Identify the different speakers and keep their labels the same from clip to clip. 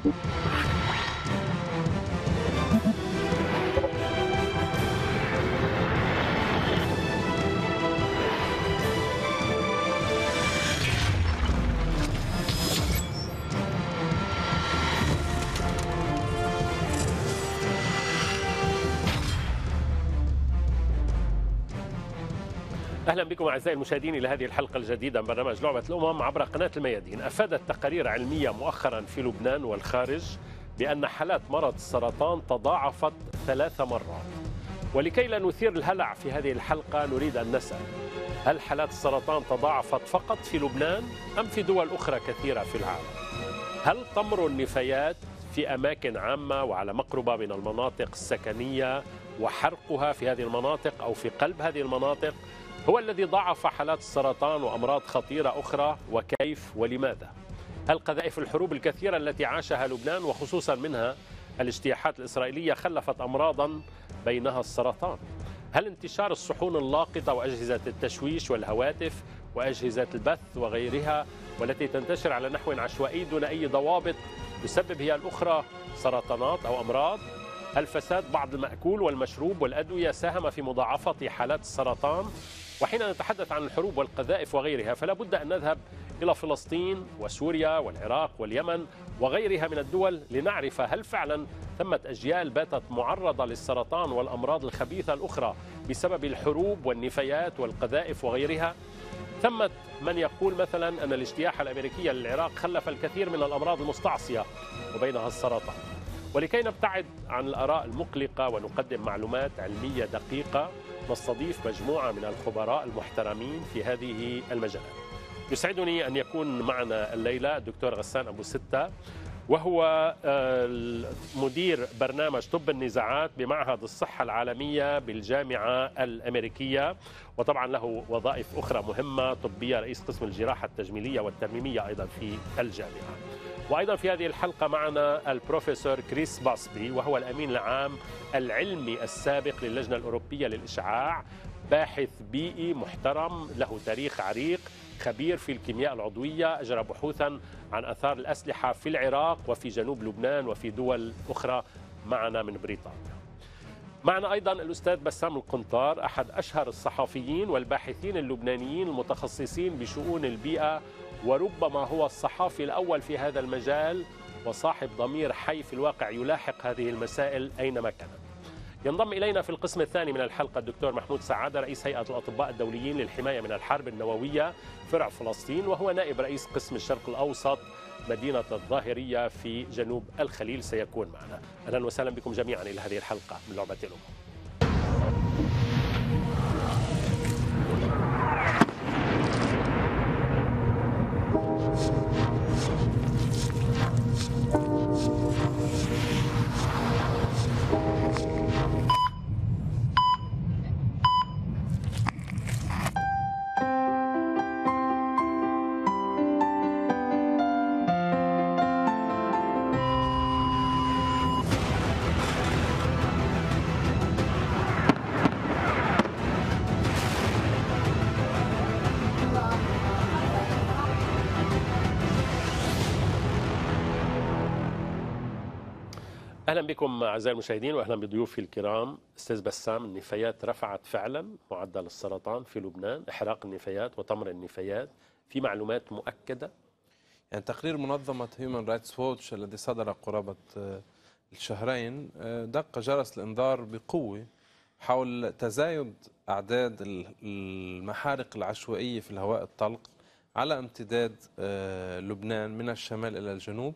Speaker 1: Thank you.
Speaker 2: أهلا بكم أعزائي المشاهدين إلى هذه الحلقة الجديدة من برنامج لعبة الأمم عبر قناة الميادين أفادت تقارير علمية مؤخرا في لبنان والخارج بأن حالات مرض السرطان تضاعفت ثلاث مرات ولكي لا نثير الهلع في هذه الحلقة نريد أن نسأل هل حالات السرطان تضاعفت فقط في لبنان أم في دول أخرى كثيرة في العالم؟ هل طمر النفايات في أماكن عامة وعلى مقربة من المناطق السكنية وحرقها في هذه المناطق أو في قلب هذه المناطق هو الذي ضعف حالات السرطان وأمراض خطيرة أخرى وكيف ولماذا هل قذائف الحروب الكثيرة التي عاشها لبنان وخصوصا منها الاجتياحات الإسرائيلية خلفت أمراضا بينها السرطان هل انتشار الصحون اللاقطة وأجهزة التشويش والهواتف وأجهزة البث وغيرها والتي تنتشر على نحو عشوائي دون أي ضوابط يسبب هي الأخرى سرطانات أو أمراض هل فساد بعض المأكول والمشروب والأدوية ساهم في مضاعفة حالات السرطان وحين نتحدث عن الحروب والقذائف وغيرها فلا بد أن نذهب إلى فلسطين وسوريا والعراق واليمن وغيرها من الدول لنعرف هل فعلا ثمة أجيال باتت معرضة للسرطان والأمراض الخبيثة الأخرى بسبب الحروب والنفايات والقذائف وغيرها ثمة من يقول مثلا أن الاجتياح الامريكي للعراق خلف الكثير من الأمراض المستعصية وبينها السرطان ولكي نبتعد عن الآراء المقلقة ونقدم معلومات علمية دقيقة نستضيف مجموعة من الخبراء المحترمين في هذه المجالات يسعدني أن يكون معنا الليلة الدكتور غسان أبو ستة وهو آه، مدير برنامج طب النزاعات بمعهد الصحة العالمية بالجامعة الأمريكية وطبعا له وظائف أخرى مهمة طبية رئيس قسم الجراحة التجميلية والترميمية أيضا في الجامعة وأيضا في هذه الحلقة معنا البروفيسور كريس باسبي وهو الأمين العام العلمي السابق للجنة الأوروبية للإشعاع باحث بيئي محترم له تاريخ عريق خبير في الكيمياء العضوية أجرى بحوثا عن أثار الأسلحة في العراق وفي جنوب لبنان وفي دول أخرى معنا من بريطانيا معنا أيضا الأستاذ بسام القنطار أحد أشهر الصحفيين والباحثين اللبنانيين المتخصصين بشؤون البيئة وربما هو الصحافي الأول في هذا المجال وصاحب ضمير حي في الواقع يلاحق هذه المسائل أينما كانت ينضم إلينا في القسم الثاني من الحلقة الدكتور محمود سعادة رئيس هيئة الأطباء الدوليين للحماية من الحرب النووية فرع فلسطين وهو نائب رئيس قسم الشرق الأوسط مدينة الظاهرية في جنوب الخليل سيكون معنا أهلا وسهلا بكم جميعا إلى هذه الحلقة من
Speaker 1: لعبة الأمم
Speaker 2: بكم أعزائي المشاهدين وأهلا بضيوفي الكرام أستاذ بسام النفايات رفعت فعلا معدل السرطان في لبنان إحراق
Speaker 3: النفايات وتمر النفايات في معلومات مؤكدة يعني تقرير منظمة هيومن رايتس ووتش الذي صدر قرابة آه، الشهرين آه، دق جرس الإنذار بقوة حول تزايد أعداد المحارق العشوائية في الهواء الطلق على امتداد آه، لبنان من الشمال إلى الجنوب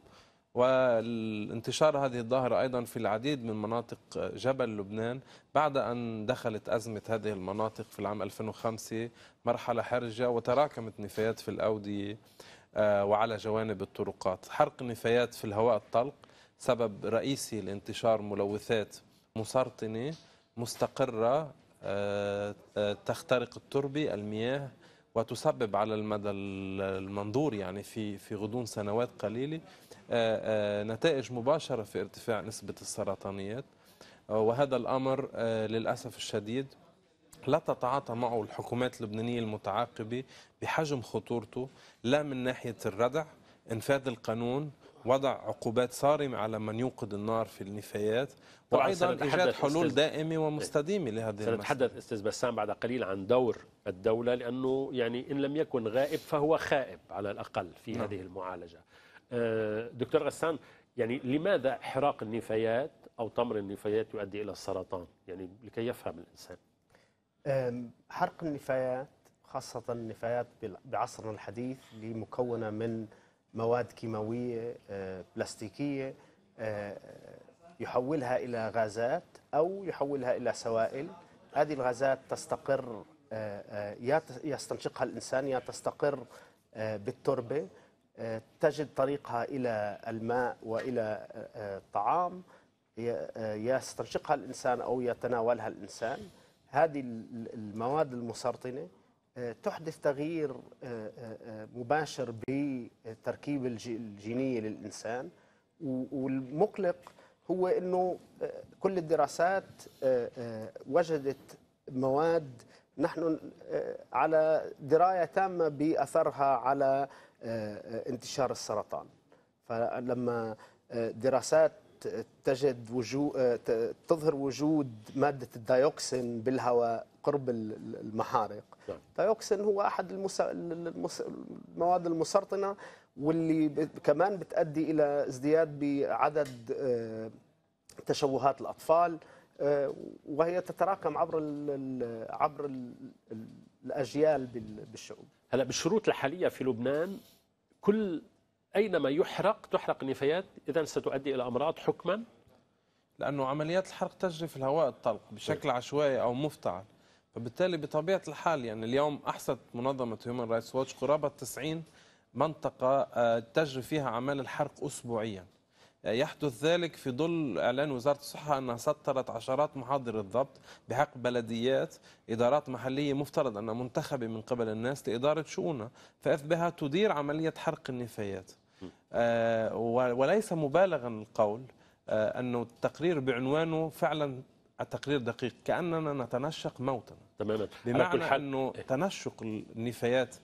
Speaker 3: والانتشار هذه الظاهرة أيضا في العديد من مناطق جبل لبنان بعد أن دخلت أزمة هذه المناطق في العام 2005 مرحلة حرجة وتراكمت نفايات في الأودية آه، وعلى جوانب الطرقات حرق نفايات في الهواء الطلق سبب رئيسي لانتشار ملوثات مسرطنة مستقرة آه، آه، تخترق التربة المياه وتسبب على المدى المنظور يعني في في غضون سنوات قليله آه، آه، نتائج مباشره في ارتفاع نسبه السرطانيات آه، وهذا الامر للاسف الشديد لا تتعاطى معه الحكومات اللبنانيه المتعاقبه بحجم خطورته لا من ناحيه الردع انفاذ القانون وضع عقوبات صارمة على من يوقد النار في النفايات وأيضا إيجاد حلول دائمة ومستديمة لهذه المساله سنتحدث أستاذ بسام بعد قليل عن دور الدولة لأنه
Speaker 2: يعني إن لم يكن غائب فهو خائب على الأقل في نعم. هذه المعالجة آه، دكتور غسان يعني لماذا احراق النفايات أو طمر النفايات يؤدي إلى السرطان يعني لكي يفهم الإنسان
Speaker 1: حرق النفايات خاصة النفايات بعصرنا الحديث لمكونة من مواد كيماويه آه، بلاستيكيه آه، آه، يحولها الى غازات او يحولها الى سوائل هذه الغازات تستقر يا يستنشقها الانسان يا تستقر بالتربه تجد طريقها الى الماء والى الطعام يستنشقها الانسان او يتناولها الانسان هذه المواد المسرطنه تحدث تغيير آه، آه، آه، مباشر بالتركيبة الجينية للإنسان والمقلق هو أنه كل الدراسات وجدت مواد نحن على دراية تامة بأثرها على انتشار السرطان فلما دراسات تجد وجود تظهر وجود مادة الديوكسين بالهواء قرب المحارق نعم. الديوكسين هو احد المسا... المس... المواد المسرطنه واللي ب... كمان بتؤدي الى ازدياد بعدد آه، تشوهات الاطفال آه، وهي تتراكم عبر ال عبر ال الاجيال بالشعوب
Speaker 2: هلا بالشروط الحاليه في لبنان كل اينما يحرق
Speaker 3: تحرق النفايات اذا ستؤدي الى امراض حكما لانه عمليات الحرق تجري في الهواء الطلق بشكل طيب. عشوائي او مفتعل فبالتالي بطبيعه الحال يعني اليوم احصت منظمه هيومن رايتس واتش قرابه 90 منطقه آه، تجري فيها اعمال الحرق اسبوعيا آه، يحدث ذلك في ظل اعلان وزاره الصحه انها سطرت عشرات محاضر الضبط بحق بلديات ادارات محليه مفترض انها منتخبه من قبل الناس لاداره شؤونها فاذ بها تدير عمليه حرق النفايات آه، وليس مبالغا القول انه التقرير بعنوانه فعلا التقرير دقيق كاننا نتنشق موتنا تماما بمعنى حل... انه تنشق النفايات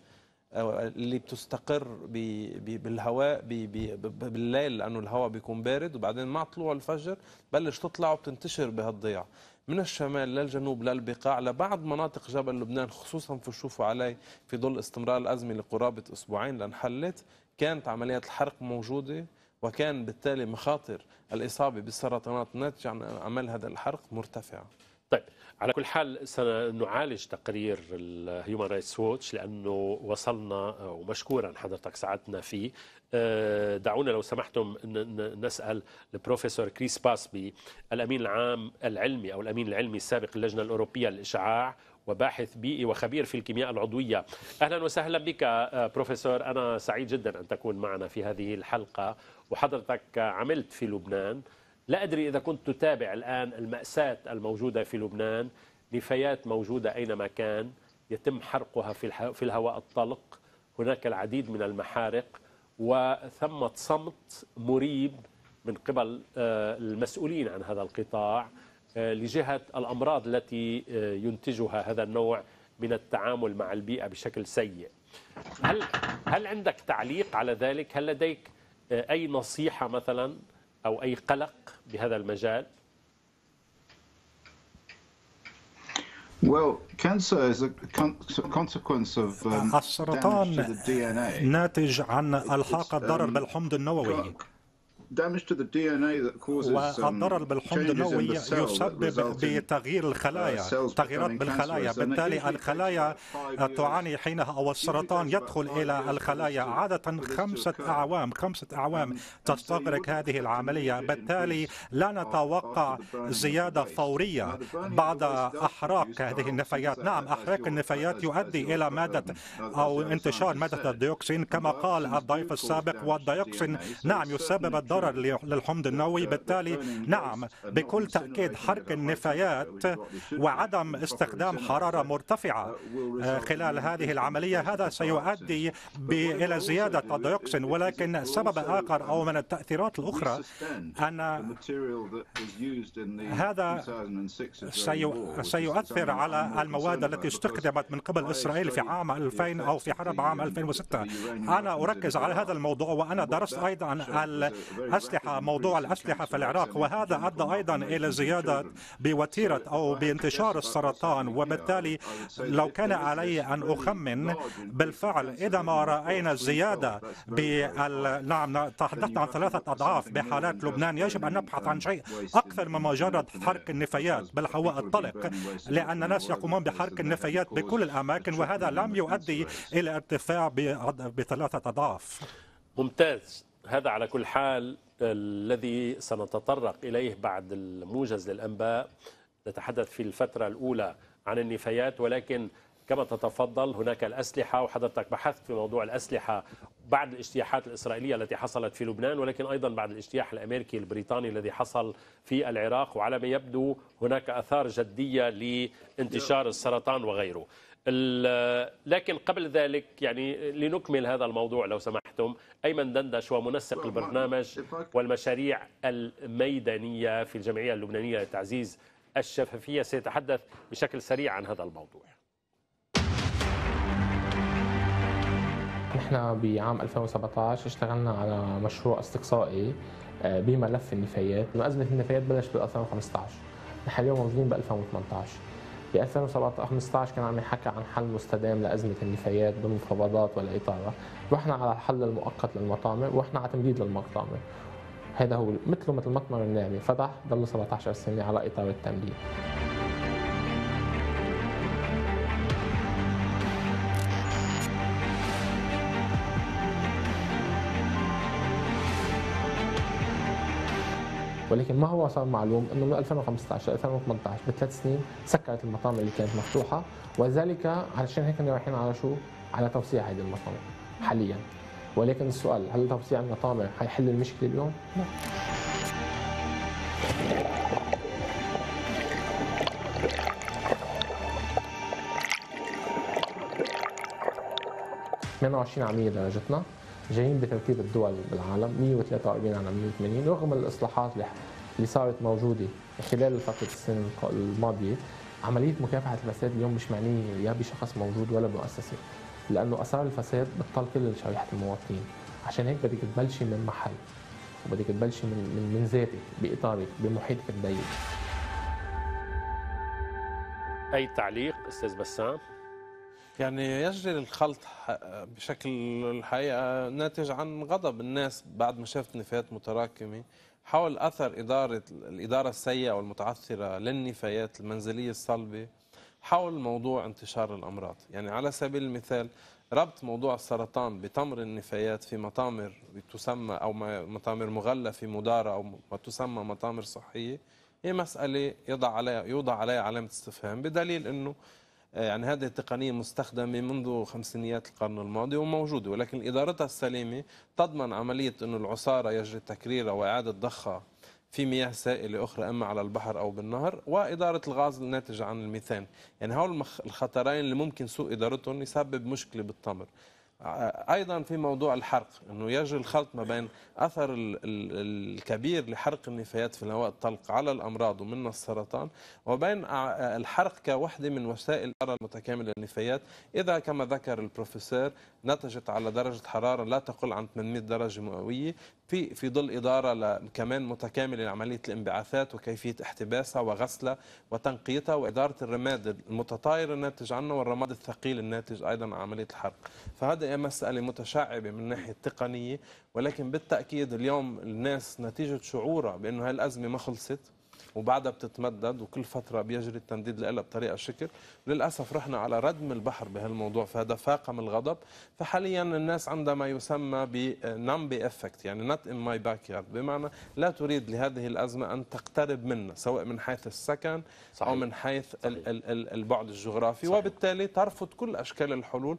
Speaker 3: اللي بتستقر بي بي بالهواء بي بي بالليل لانه الهواء بيكون بارد وبعدين مع طلوع الفجر بلش تطلع وبتنتشر بهالضياع من الشمال للجنوب للبقاع لبعض مناطق جبل لبنان خصوصا في شوفوا علي في ظل استمرار الازمه لقرابه اسبوعين لانحلت كانت عمليات الحرق موجوده وكان بالتالي مخاطر الإصابة بالسرطانات الناتجة عن عمل هذا الحرق مرتفعة
Speaker 2: طيب على كل حال سنعالج تقرير الهيومن رايتس ووتش لانه وصلنا ومشكورا حضرتك ساعدتنا فيه آه، دعونا لو سمحتم نسال البروفيسور كريس باسبي الامين العام العلمي او الامين العلمي السابق للجنه الاوروبيه للاشعاع وباحث بيئي وخبير في الكيمياء العضويه اهلا وسهلا بك آه، بروفيسور انا سعيد جدا ان تكون معنا في هذه الحلقه وحضرتك عملت في لبنان لا أدري إذا كنت تتابع الآن المأساة الموجودة في لبنان نفايات موجودة أينما كان يتم حرقها في الهواء الطلق هناك العديد من المحارق وثمة صمت مريب من قبل آه، المسؤولين عن هذا القطاع آه، لجهة الأمراض التي آه، ينتجها هذا النوع من التعامل مع البيئة بشكل سيء هل, هل عندك تعليق على ذلك؟ هل لديك اي نصيحه مثلا او اي قلق بهذا المجال
Speaker 4: السرطان um, ناتج عن الحاق الضرر um, بالحمض النووي
Speaker 5: Um, والضرر بالحمض النووي يسبب بتغيير uh, الخلايا تغييرات بالخلايا بالتالي الخلايا
Speaker 4: تعاني حينها أو السرطان يدخل إلى الخلايا عادة خمسة أعوام خمسة أعوام تستغرق هذه العملية بالتالي لا نتوقع زيادة فورية بعد أحراق هذه النفايات نعم أحراق النفايات يؤدي إلى مادة أو انتشار مادة الديوكسين كما قال الضيف السابق والديوكسين نعم يسبب الضرر ضرر للحمض النووي بالتالي نعم بكل تأكيد حرق النفايات وعدم استخدام حرارة مرتفعة خلال هذه العملية هذا سيؤدي إلى زيادة الديوكسين ولكن سبب آخر أو من التأثيرات الأخرى أن هذا سيؤثر على المواد التي استخدمت من قبل إسرائيل في عام 2000 أو في حرب عام 2006 أنا أركز على هذا الموضوع وأنا درست أيضا أسلحة موضوع الأسلحة في العراق وهذا أدى أيضا إلى زيادة بوتيرة أو بانتشار السرطان وبالتالي لو كان علي أن أخمن بالفعل إذا ما رأينا الزيادة بال... نعم تحدثنا عن ثلاثة أضعاف بحالات لبنان يجب أن نبحث عن شيء أكثر من مجرد حرق النفايات بالهواء الطلق لأن الناس يقومون بحرق النفايات بكل الأماكن وهذا لم يؤدي إلى ارتفاع بثلاثة أضعاف
Speaker 2: ممتاز هذا على كل حال الذي سنتطرق إليه بعد الموجز للأنباء نتحدث في الفترة الأولى عن النفايات ولكن كما تتفضل هناك الأسلحة وحضرتك بحثت في موضوع الأسلحة بعد الاجتياحات الإسرائيلية التي حصلت في لبنان ولكن أيضا بعد الاجتياح الأمريكي البريطاني الذي حصل في العراق وعلى ما يبدو هناك أثار جدية لانتشار السرطان وغيره لكن قبل ذلك يعني لنكمل هذا الموضوع لو سمحتم أيمن دندش ومنسق البرنامج والمشاريع الميدانية في الجمعية اللبنانية لتعزيز الشفافية سيتحدث بشكل سريع عن هذا الموضوع
Speaker 6: نحن بعام 2017 اشتغلنا على مشروع استقصائي آه، بملف النفايات، ازمه النفايات بلشت بال 2015 نحن اليوم موجودين ب 2018 في 2015 كان عم يحكى عن حل مستدام لازمه النفايات بالمفاوضات ولا اطاره رحنا على الحل المؤقت للمطامر ورحنا على تمديد للمطامع. هذا هو مثله مثل مطمر النامي فتح ضل 17 سنه على اطار التمديد ولكن ما هو صار معلوم انه من 2015 ل 2018 بثلاث سنين سكرت المطامع اللي كانت مفتوحه وذلك علشان هيك رايحين على شو؟ على توسيع هذه المطامع حاليا ولكن السؤال هل توسيع المطامع حيحل المشكله اليوم؟ لا عاميه درجتنا جايين بترتيب الدول بالعالم 143 على 180 رغم الاصلاحات اللي اللي صارت موجوده خلال فتره السنين الماضيه عمليه مكافحه الفساد اليوم مش معنيه يا بشخص موجود ولا بمؤسسه لانه اثار الفساد بتطال كل شريحه المواطنين عشان هيك بدك تبلشي من محل وبدك تبلشي من من, من ذاتك باطارك بمحيطك الضيق
Speaker 3: اي تعليق استاذ بسام يعني يجري الخلط بشكل الحقيقه ناتج عن غضب الناس بعد ما شافت نفايات متراكمه حول أثر إدارة الإدارة السيئة والمتعثرة للنفايات المنزلية الصلبة حول موضوع انتشار الأمراض يعني على سبيل المثال ربط موضوع السرطان بتمر النفايات في مطامر تسمى أو مطامر مغلفه في مدارة أو ما تسمى مطامر صحية هي مسألة يضع عليها يوضع عليها علامة استفهام بدليل أنه آه، يعني هذه التقنية مستخدمة منذ خمسينيات القرن الماضي وموجودة ولكن إدارتها السليمة تضمن عملية أن العصارة يجري تكريرها وإعادة ضخها في مياه سائلة أخرى إما على البحر أو بالنهر وإدارة الغاز الناتج عن الميثان يعني هؤلاء الخطرين اللي ممكن سوء إدارتهم يسبب مشكلة بالتمر ايضا في موضوع الحرق انه يجري الخلط ما بين اثر الكبير لحرق النفايات في الهواء الطلق على الامراض ومنها السرطان وبين الحرق كوحده من وسائل الحراره المتكامله للنفايات اذا كما ذكر البروفيسور نتجت على درجه حراره لا تقل عن 800 درجه مئويه في في ظل إدارة كمان متكاملة لعملية الانبعاثات وكيفية احتباسها وغسلها وتنقيتها وإدارة الرماد المتطاير الناتج عنه والرماد الثقيل الناتج أيضا عن عملية الحرق فهذا مسألة متشعبة من الناحية التقنية ولكن بالتأكيد اليوم الناس نتيجة شعورها بأنه هالأزمة ما خلصت وبعدها بتتمدد وكل فتره بيجري التمديد لها بطريقه شكل للاسف رحنا على ردم البحر بهالموضوع فهذا فاقم الغضب فحاليا الناس عندها ما يسمى بنمبي افكت يعني نوت ان ماي باك يارد بمعنى لا تريد لهذه الازمه ان تقترب منا سواء من حيث السكن صحيح. او من حيث صحيح. البعد الجغرافي صحيح. وبالتالي ترفض كل اشكال الحلول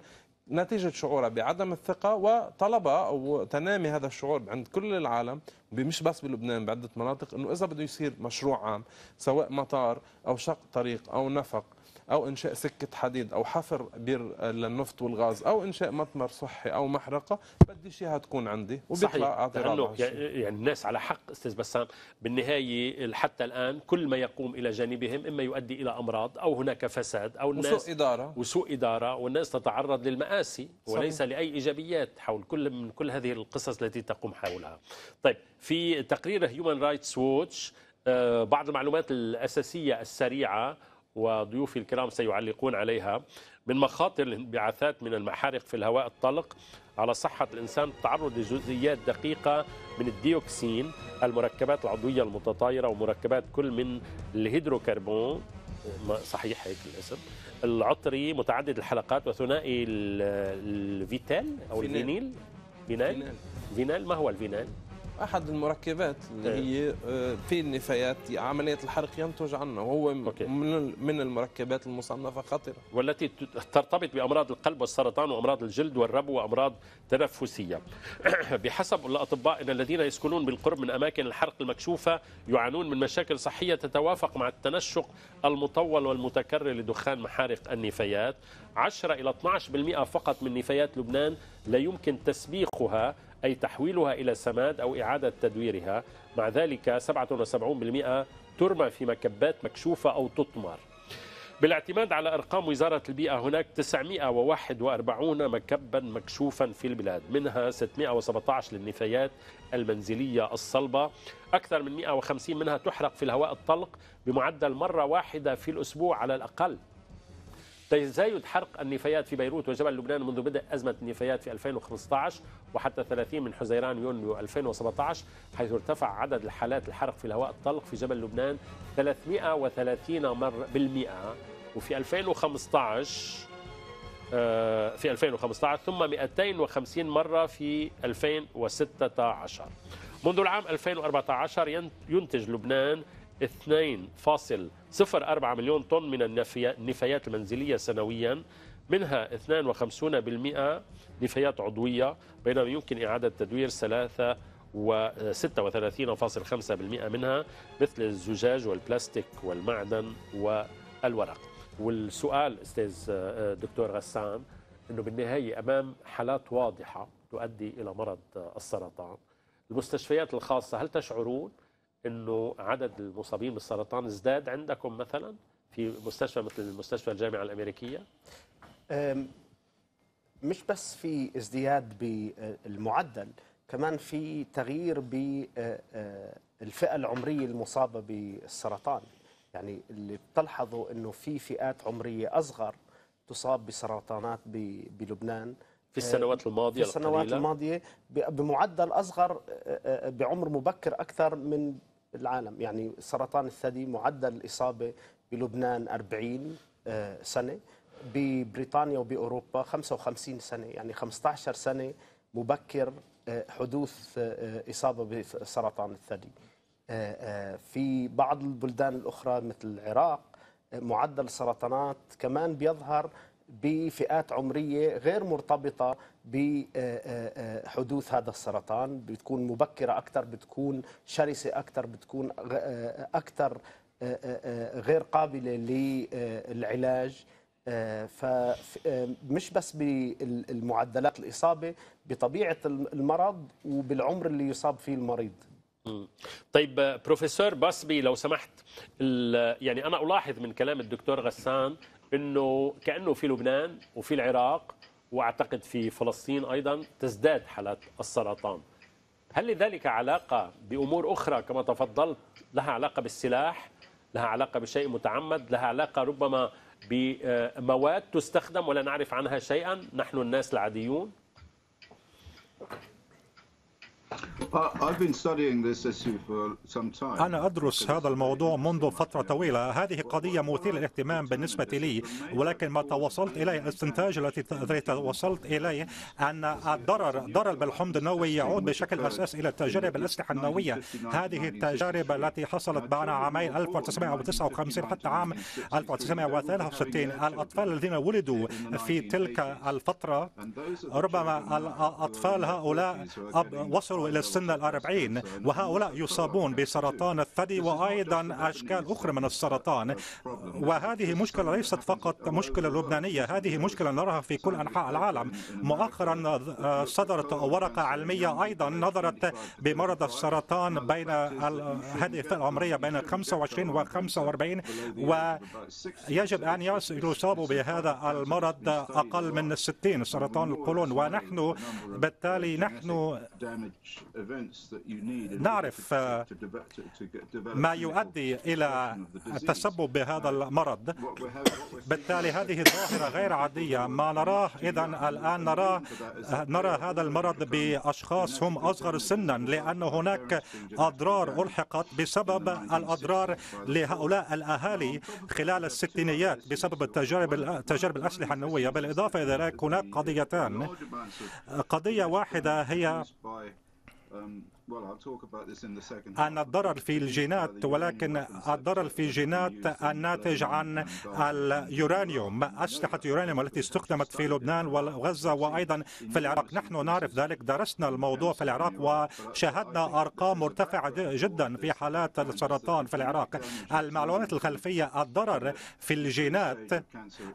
Speaker 3: نتيجة شعوره بعدم الثقة وطلب أو تنامي هذا الشعور عند كل العالم مش بس بلبنان بعدة مناطق أنه إذا بده يصير مشروع عام سواء مطار أو شق طريق أو نفق أو إنشاء سكة حديد أو حفر بير للنفط والغاز أو إنشاء مطمر صحي أو محرقة بديش إياها تكون عندي وبيطلع لانه يعني,
Speaker 2: يعني الناس على حق أستاذ بسام بالنهاية حتى الآن كل ما يقوم إلى جانبهم إما يؤدي إلى أمراض أو هناك فساد أو الناس وسوء إدارة وسوء إدارة والناس تتعرض للمآسي وليس صحيح. لأي إيجابيات حول كل من كل هذه القصص التي تقوم حولها طيب في تقرير هيومن رايتس ووتش بعض المعلومات الأساسية السريعة وضيوفي الكرام سيعلقون عليها من مخاطر الانبعاثات من المحارق في الهواء الطلق على صحة الإنسان التعرض لجزئيات دقيقة من الديوكسين المركبات العضوية المتطايرة ومركبات كل من الهيدروكربون صحيح هيك الاسم العطري متعدد الحلقات وثنائي
Speaker 3: الفيتال او الفينيل فينال فينال ما هو الفينال احد المركبات اللي إيه. هي آه، في النفايات عمليه الحرق ينتج عنها وهو من المركبات المصنفه خطره والتي ترتبط بامراض القلب والسرطان
Speaker 2: وامراض الجلد والربو وامراض تنفسيه بحسب الاطباء ان الذين يسكنون بالقرب من اماكن الحرق المكشوفه يعانون من مشاكل صحيه تتوافق مع التنشق المطول والمتكرر لدخان محارق النفايات 10 الى 12% فقط من نفايات لبنان لا يمكن تسبيخها أي تحويلها إلى سماد أو إعادة تدويرها مع ذلك 77% ترمى في مكبات مكشوفة أو تطمر بالاعتماد على أرقام وزارة البيئة هناك 941 مكبا مكشوفا في البلاد منها 617 للنفايات المنزلية الصلبة أكثر من 150 منها تحرق في الهواء الطلق بمعدل مرة واحدة في الأسبوع على الأقل تزايد حرق النفايات في بيروت وجبل لبنان منذ بدء أزمة النفايات في 2015 وحتى 30 من حزيران يونيو 2017 حيث ارتفع عدد الحالات الحرق في الهواء الطلق في جبل لبنان 330 مرة بالمئة وفي 2015 آه، في 2015 ثم 250 مرة في 2016 منذ العام 2014 ينتج لبنان 2.5 0.4 مليون طن من النفايات المنزلية سنويا منها 52% نفايات عضوية بينما يمكن إعادة تدوير 3 و36.5% منها مثل الزجاج والبلاستيك والمعدن والورق والسؤال استاذ آه، دكتور غسان انه بالنهايه امام حالات واضحه تؤدي الى مرض السرطان المستشفيات الخاصه هل تشعرون انه عدد المصابين بالسرطان ازداد عندكم مثلا في مستشفى مثل مستشفى الجامعه الامريكيه؟
Speaker 1: مش بس في ازدياد بالمعدل كمان في تغيير بالفئه العمريه المصابه بالسرطان يعني اللي بتلحظوا انه في فئات عمريه اصغر تصاب بسرطانات بلبنان في السنوات الماضية في السنوات القليلة. الماضية بمعدل أصغر بعمر مبكر أكثر من العالم يعني سرطان الثدي معدل الإصابة بلبنان 40 آه، سنة ببريطانيا وبأوروبا 55 سنة يعني 15 سنة مبكر آه، حدوث آه، إصابة بسرطان الثدي في بعض البلدان الأخرى مثل العراق معدل السرطانات كمان بيظهر بفئات عمريه غير مرتبطه بحدوث آه، آه، آه، هذا السرطان بتكون مبكره اكثر بتكون شرسه اكثر بتكون اكثر غير قابله للعلاج فمش بس بالمعدلات الاصابه بطبيعه المرض وبالعمر اللي يصاب فيه المريض
Speaker 2: طيب بروفيسور باسبي لو سمحت يعني انا الاحظ من كلام الدكتور غسان انه كانه في لبنان وفي العراق واعتقد في فلسطين ايضا تزداد حالات السرطان. هل لذلك علاقه بامور اخرى كما تفضلت لها علاقه بالسلاح، لها علاقه بشيء متعمد، لها علاقه ربما بمواد تستخدم ولا نعرف عنها شيئا، نحن
Speaker 5: الناس العاديون؟ أنا
Speaker 4: أدرس هذا الموضوع منذ فترة طويلة هذه قضية مثيرة للاهتمام بالنسبة لي ولكن ما توصلت إليه الاستنتاج الذي توصلت إليه أن الضرر ضرر بالحمض النووي يعود بشكل أساسي إلى تجارب الأسلحة النووية هذه التجارب التي حصلت بين عامي 1959 حتى عام 1963 الأطفال الذين ولدوا في تلك الفترة ربما الأطفال هؤلاء وصلوا إلى السن الأربعين وهؤلاء يصابون بسرطان الثدي وأيضا أشكال أخرى من السرطان وهذه مشكلة ليست فقط مشكلة لبنانية هذه مشكلة نراها في كل أنحاء العالم مؤخرا آه، صدرت ورقة علمية أيضا نظرت بمرض السرطان بين هذه العمرية بين 25 و 45 ويجب أن يصابوا بهذا المرض أقل من 60 سرطان القولون ونحن بالتالي نحن نعرف آه، ما يؤدي إلى التسبب بهذا المرض بالتالي هذه الظاهرة غير عادية ما نراه إذا الآن نراه آه، نرى هذا المرض بأشخاص هم أصغر سنا لأن هناك أضرار ألحقت بسبب الأضرار لهؤلاء الأهالي خلال الستينيات بسبب التجارب تجارب الأسلحة النووية بالإضافة إلى ذلك هناك قضيتان قضية واحدة هي
Speaker 5: um, أن
Speaker 4: الضرر في الجينات ولكن الضرر في الجينات الناتج عن اليورانيوم أسلحة اليورانيوم التي استخدمت في لبنان وغزة وأيضا في العراق نحن نعرف ذلك درسنا الموضوع في العراق وشاهدنا أرقام مرتفعة جدا في حالات السرطان في العراق المعلومات الخلفية الضرر في الجينات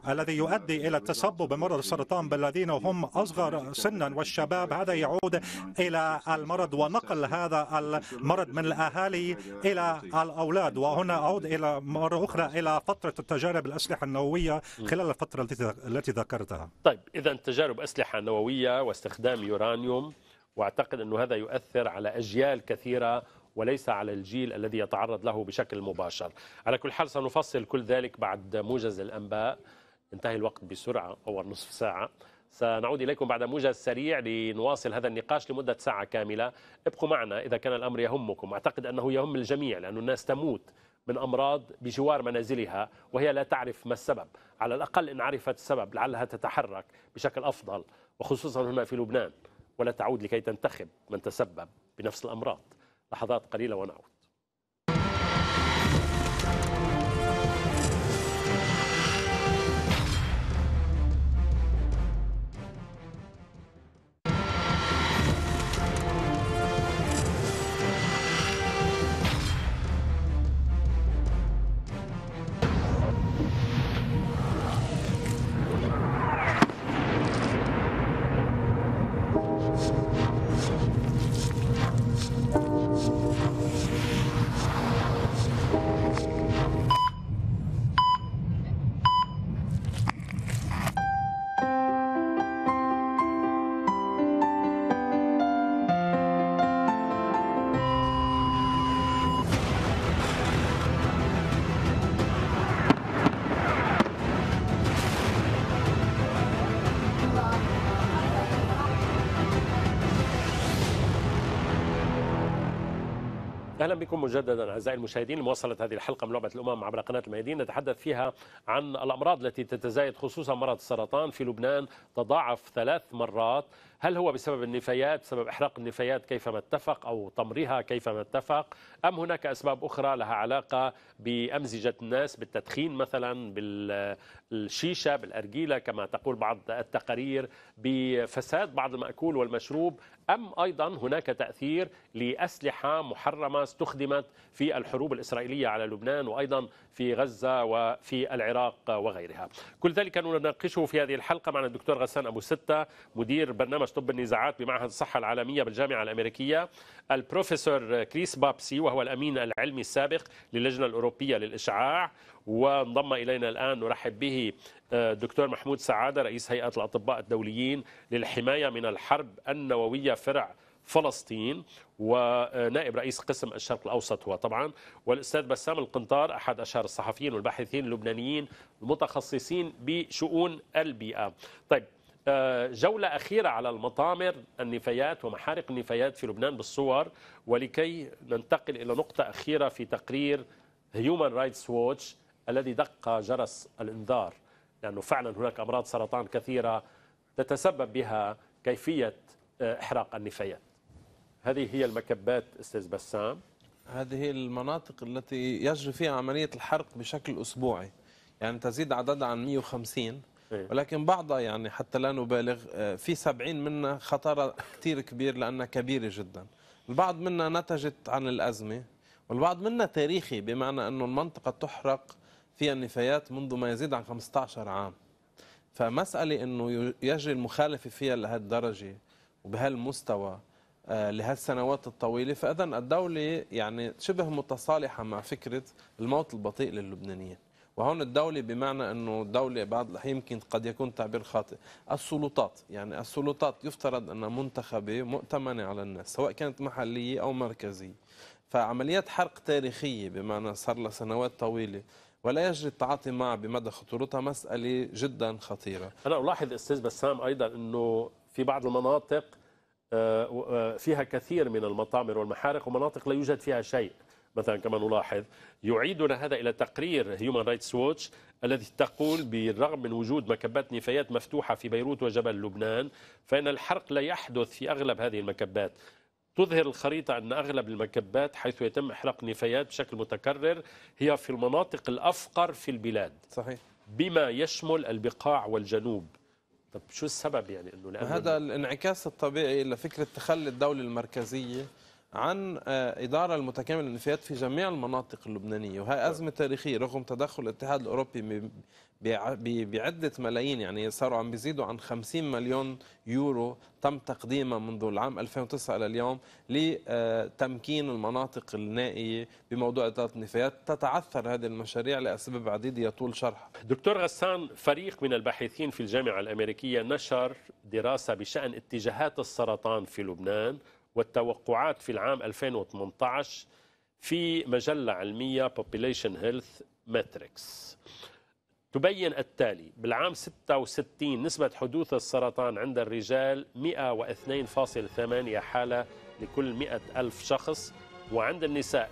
Speaker 4: الذي يؤدي إلى التسبب بمرض السرطان بالذين هم أصغر سنا والشباب هذا يعود إلى المرض ونقل ينتقل هذا المرض من الأهالي إلى الأولاد وهنا أعود إلى مرة أخرى إلى فترة تجارب الأسلحة النووية خلال الفترة التي ذكرتها
Speaker 2: طيب إذا تجارب أسلحة نووية واستخدام يورانيوم واعتقد انه هذا يؤثر على اجيال كثيره وليس على الجيل الذي يتعرض له بشكل مباشر. على كل حال سنفصل كل ذلك بعد موجز الانباء انتهى الوقت بسرعه اول نصف ساعه. سنعود إليكم بعد موجز سريع لنواصل هذا النقاش لمدة ساعة كاملة ابقوا معنا إذا كان الأمر يهمكم أعتقد أنه يهم الجميع لأن الناس تموت من أمراض بجوار منازلها وهي لا تعرف ما السبب على الأقل إن عرفت السبب لعلها تتحرك بشكل أفضل وخصوصا هنا في لبنان ولا تعود لكي تنتخب من تسبب بنفس الأمراض لحظات قليلة ونعود اهلا بكم مجددا اعزائي المشاهدين لمواصله هذه الحلقه من لعبه الامم عبر قناه الميادين نتحدث فيها عن الامراض التي تتزايد خصوصا مرض السرطان في لبنان تضاعف ثلاث مرات هل هو بسبب النفايات بسبب إحراق النفايات كيفما اتفق أو طمرها كيفما اتفق أم هناك أسباب أخرى لها علاقة بأمزجة الناس بالتدخين مثلا بالشيشة بالأرجيلة كما تقول بعض التقارير بفساد بعض المأكول والمشروب أم أيضا هناك تأثير لأسلحة محرمة استخدمت في الحروب الإسرائيلية على لبنان وأيضا في غزة وفي العراق وغيرها كل ذلك نناقشه في هذه الحلقة مع الدكتور غسان أبو ستة مدير برنامج مركز طب النزاعات بمعهد الصحة العالمية بالجامعة الأمريكية البروفيسور كريس بابسي وهو الأمين العلمي السابق للجنة الأوروبية للإشعاع وانضم إلينا الآن نرحب به آه، دكتور محمود سعادة رئيس هيئة الأطباء الدوليين للحماية من الحرب النووية فرع فلسطين ونائب رئيس قسم الشرق الاوسط هو طبعا والاستاذ بسام القنطار احد اشهر الصحفيين والباحثين اللبنانيين المتخصصين بشؤون البيئه. طيب آه، جولة أخيرة على المطامر النفايات ومحارق النفايات في لبنان بالصور ولكي ننتقل إلى نقطة أخيرة في تقرير هيومن رايتس ووتش الذي دق جرس الإنذار لأنه فعلا هناك أمراض سرطان كثيرة تتسبب
Speaker 3: بها كيفية آه، إحراق النفايات هذه هي المكبات أستاذ بسام هذه المناطق التي يجري فيها عملية الحرق بشكل أسبوعي يعني تزيد عددها عن 150 إيه. ولكن بعضها يعني حتى لا نبالغ آه، في 70 منها خطرها كثير كبير لأنها كبيرة جدا البعض منها نتجت عن الأزمة والبعض منها تاريخي بمعنى أنه المنطقة تحرق فيها النفايات منذ ما يزيد عن 15 عام فمسألة أنه يجري المخالفة فيها لهالدرجة وبهالمستوى آه، لهالسنوات الطويلة فإذا الدولة يعني شبه متصالحة مع فكرة الموت البطيء للبنانيين وهون الدولة بمعنى أنه الدولة بعض الأحيان يمكن قد يكون تعبير خاطئ السلطات يعني السلطات يفترض أنها منتخبة مؤتمنة على الناس سواء كانت محلية أو مركزية فعمليات حرق تاريخية بمعنى صار لها سنوات طويلة ولا يجري التعاطي معها بمدى خطورتها مسألة جدا خطيرة أنا ألاحظ أستاذ بسام أيضا أنه
Speaker 2: في بعض المناطق آه، آه، فيها كثير من المطامر والمحارق ومناطق لا يوجد فيها شيء مثلا كما نلاحظ يعيدنا هذا إلى تقرير هيومان رايتس ووتش الذي تقول بالرغم من وجود مكبات نفايات مفتوحة في بيروت وجبل لبنان فإن الحرق لا يحدث في أغلب هذه المكبات تظهر الخريطة أن أغلب المكبات حيث يتم إحراق نفايات بشكل متكرر هي في المناطق الأفقر في البلاد صحيح بما يشمل البقاع والجنوب طب شو السبب يعني انه هذا
Speaker 3: الانعكاس الطبيعي لفكره تخلي الدوله المركزيه عن آه، إدارة المتكاملة للنفايات في جميع المناطق اللبنانية وهي نعم. أزمة تاريخية رغم تدخل الاتحاد الأوروبي بعدة ملايين يعني صاروا عم بيزيدوا عن 50 مليون يورو تم تقديمها منذ العام 2009 إلى اليوم لتمكين آه، المناطق النائية بموضوع إدارة النفايات تتعثر هذه المشاريع لأسباب عديدة يطول شرحها دكتور غسان فريق من الباحثين في الجامعة الأمريكية نشر دراسة
Speaker 2: بشأن اتجاهات السرطان في لبنان والتوقعات في العام 2018 في مجلة علمية Population Health Matrix تبين التالي بالعام 66 نسبة حدوث السرطان عند الرجال 102.8 حالة لكل 100 ألف شخص وعند النساء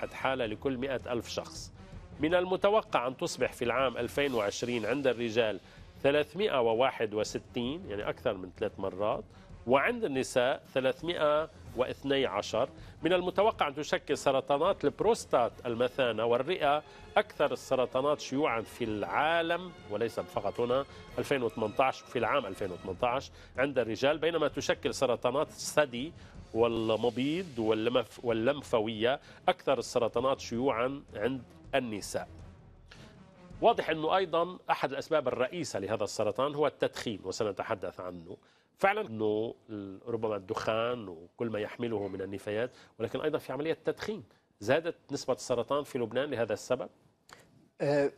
Speaker 2: 104.1 حالة لكل 100 ألف شخص من المتوقع أن تصبح في العام 2020 عند الرجال 361 يعني أكثر من ثلاث مرات وعند النساء 312 من المتوقع أن تشكل سرطانات البروستات المثانة والرئة أكثر السرطانات شيوعا في العالم وليس فقط هنا 2018 في العام 2018 عند الرجال بينما تشكل سرطانات الثدي والمبيض واللمفوية أكثر السرطانات شيوعا عند النساء واضح أنه أيضا أحد الأسباب الرئيسة لهذا السرطان هو التدخين وسنتحدث عنه فعلا انه ربما الدخان وكل ما يحمله من النفايات ولكن ايضا في عمليه تدخين زادت نسبه السرطان في لبنان لهذا السبب
Speaker 1: آه،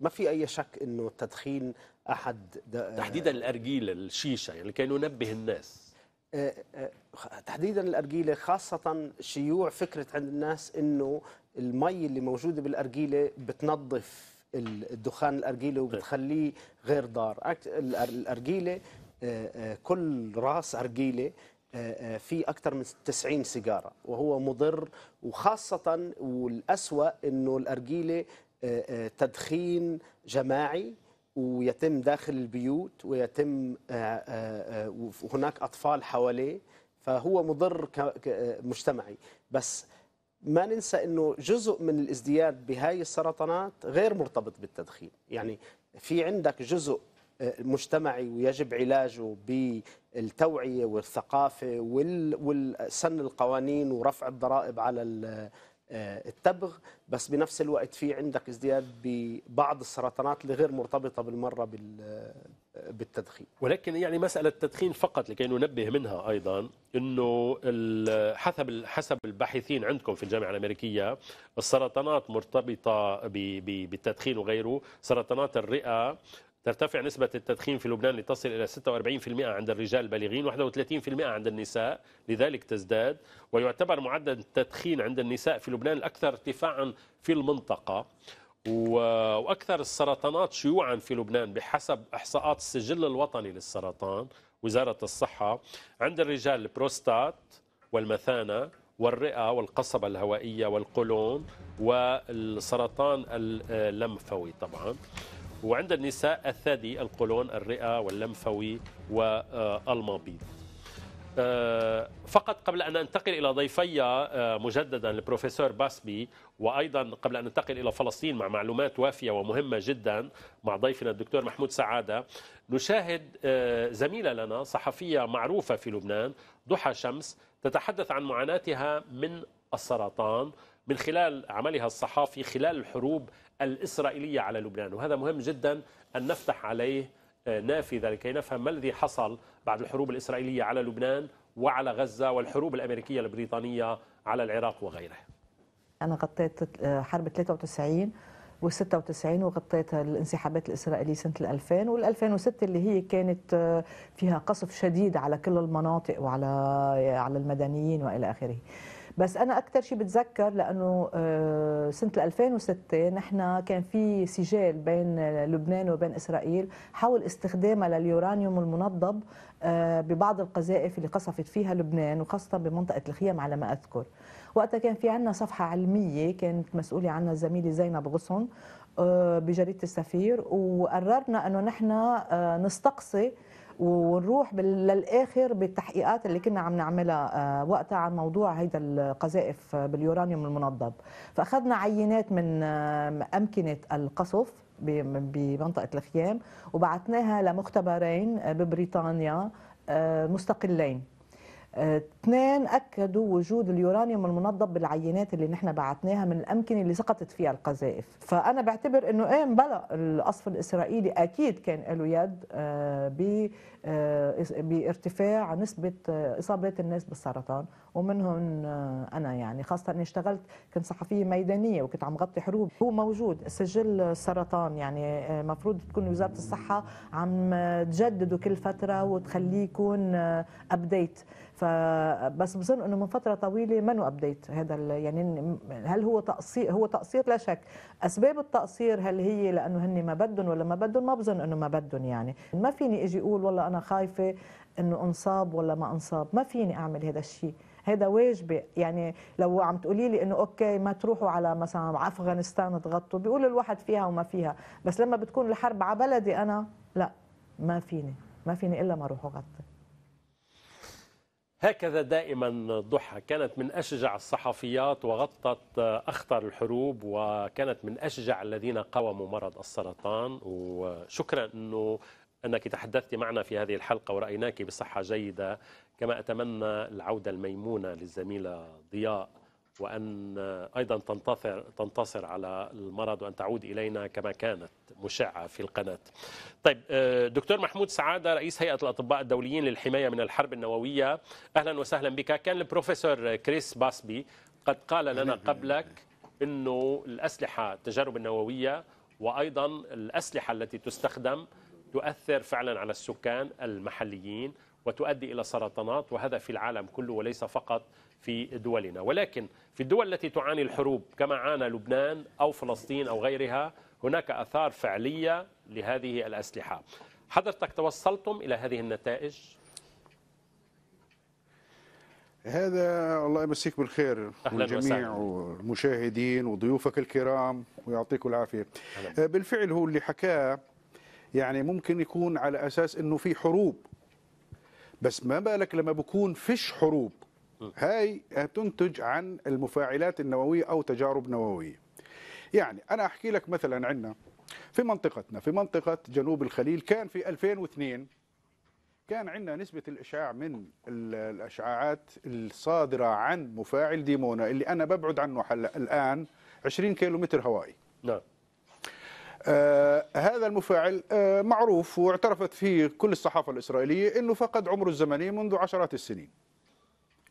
Speaker 1: ما في اي شك انه التدخين احد آه، تحديدا
Speaker 2: الارجيله الشيشه يعني كي ننبه الناس
Speaker 1: آه، تحديدا الارجيله خاصه شيوع فكره عند الناس انه المي اللي موجوده بالارجيله بتنظف الدخان الارجيله طيب. وبتخليه غير ضار الارجيله آه، آه، كل راس ارجيله آه، في أكثر من 90 سيجارة وهو مضر وخاصة والأسوأ أنه الأرجيلة تدخين جماعي ويتم داخل البيوت ويتم هناك أطفال حواليه فهو مضر مجتمعي بس ما ننسى انه جزء من الازدياد بهاي السرطانات غير مرتبط بالتدخين يعني في عندك جزء آه، مجتمعي ويجب علاجه بالتوعيه والثقافه والسن القوانين ورفع الضرائب على آه، التبغ بس بنفس الوقت في عندك ازدياد ببعض السرطانات اللي غير مرتبطه بالمره آه، بالتدخين
Speaker 2: ولكن يعني مساله التدخين فقط لكي ننبه منها ايضا انه حسب حسب الباحثين عندكم في الجامعه الامريكيه السرطانات مرتبطه بالتدخين وغيره سرطانات الرئه ترتفع نسبة التدخين في لبنان لتصل إلى 46% عند الرجال البالغين و31% عند النساء لذلك تزداد ويعتبر معدل التدخين عند النساء في لبنان الأكثر ارتفاعا في المنطقة وأكثر السرطانات شيوعا في لبنان بحسب إحصاءات السجل الوطني للسرطان وزارة الصحة عند الرجال البروستات والمثانة والرئة والقصبة الهوائية والقولون والسرطان اللمفوي طبعا وعند النساء الثدي القولون الرئة واللمفوي والمبيض آه، فقط قبل أن أنتقل إلى ضيفي آه، مجددا البروفيسور باسبي وأيضا قبل أن ننتقل إلى فلسطين مع معلومات وافية ومهمة جدا مع ضيفنا الدكتور محمود سعادة نشاهد آه، زميلة لنا صحفية معروفة في لبنان ضحى شمس تتحدث عن معاناتها من السرطان من خلال عملها الصحافي خلال الحروب الإسرائيلية على لبنان وهذا مهم جدا أن نفتح عليه آه، نافذة لكي نفهم ما الذي حصل بعد الحروب الإسرائيلية على لبنان وعلى غزة والحروب الأمريكية البريطانية على العراق وغيره
Speaker 7: أنا غطيت آه، حرب 93 و 96 وغطيت الانسحابات الإسرائيلية سنة 2000 وال 2006 اللي هي كانت آه، فيها قصف شديد على كل المناطق وعلى على المدنيين وإلى آخره بس انا اكثر شيء بتذكر لانه آه، سنه 2006 نحن كان في سجال بين آه، لبنان وبين اسرائيل حول استخدامها لليورانيوم المنضب آه، ببعض القذائف اللي قصفت فيها لبنان وخاصه بمنطقه الخيام على ما اذكر وقتها كان في عندنا صفحه علميه كانت مسؤوله عنها الزميلة زينب غصن بجريده السفير وقررنا انه نحن نستقصي ونروح للاخر بالتحقيقات اللي كنا عم نعملها آه، وقتها عن موضوع هيدا القذائف باليورانيوم المنضب فاخذنا عينات من آه، امكنه القصف بمنطقه الخيام وبعثناها لمختبرين آه، ببريطانيا مستقلين اثنين اكدوا وجود اليورانيوم المنضب بالعينات اللي نحن بعثناها من الامكنه اللي سقطت فيها القذائف فانا بعتبر انه ايه بلا القصف الاسرائيلي اكيد كان له يد آه، آه، بارتفاع نسبة آه، إصابات الناس بالسرطان ومنهم آه، أنا يعني خاصة أني اشتغلت كنت صحفية ميدانية وكنت عم غطي حروب هو موجود سجل السرطان يعني مفروض تكون وزارة الصحة عم تجدده كل فترة وتخليه يكون أبديت فبس بظن انه من فتره طويله منه ابديت هذا يعني هل هو تقصير هو تقصير لا شك اسباب التقصير هل هي لانه هن ما بدهم ولا ما بدهم ما بظن انه ما بدهم يعني ما فيني اجي اقول والله انا خايفه انه انصاب ولا ما انصاب ما فيني اعمل هذا الشيء هذا واجبي يعني لو عم تقولي لي انه اوكي ما تروحوا على مثلا افغانستان تغطوا بيقول الواحد فيها وما فيها بس لما بتكون الحرب على بلدي انا لا ما فيني ما فيني الا ما اروح اغطي
Speaker 2: هكذا دائما ضحى كانت من أشجع الصحفيات وغطت أخطر الحروب وكانت من أشجع الذين قاوموا مرض السرطان وشكرا أنه أنك تحدثت معنا في هذه الحلقة ورأيناك بصحة جيدة كما أتمنى العودة الميمونة للزميلة ضياء وأن أيضا تنتصر, تنتصر على المرض وأن تعود إلينا كما كانت مشعة في القناة طيب آه، دكتور محمود سعادة رئيس هيئة الأطباء الدوليين للحماية من الحرب النووية أهلا وسهلا بك كان البروفيسور كريس باسبي قد قال لنا قبلك أنه الأسلحة التجارب النووية وأيضا الأسلحة التي تستخدم تؤثر فعلا على السكان المحليين وتؤدي الى سرطانات وهذا في العالم كله وليس فقط في دولنا ولكن في الدول التي تعاني الحروب كما عانى لبنان او فلسطين او غيرها هناك اثار فعليه لهذه الاسلحه حضرتك توصلتم الى هذه النتائج
Speaker 5: هذا الله يمسيك بالخير والجميع والمشاهدين وضيوفك الكرام ويعطيكم العافيه بالفعل هو اللي حكاه يعني ممكن يكون على اساس انه في حروب بس ما بالك لما بكون فيش حروب هاي تنتج عن المفاعلات النوويه او تجارب نوويه يعني انا احكي لك مثلا عندنا في منطقتنا في منطقه جنوب الخليل كان في 2002 كان عندنا نسبة الإشعاع من الأشعاعات الصادرة عن مفاعل ديمونا اللي أنا ببعد عنه حل الآن 20 كيلو متر هوائي نعم آه، هذا المفاعل آه، معروف واعترفت فيه كل الصحافة الإسرائيلية أنه فقد عمره الزمني منذ عشرات السنين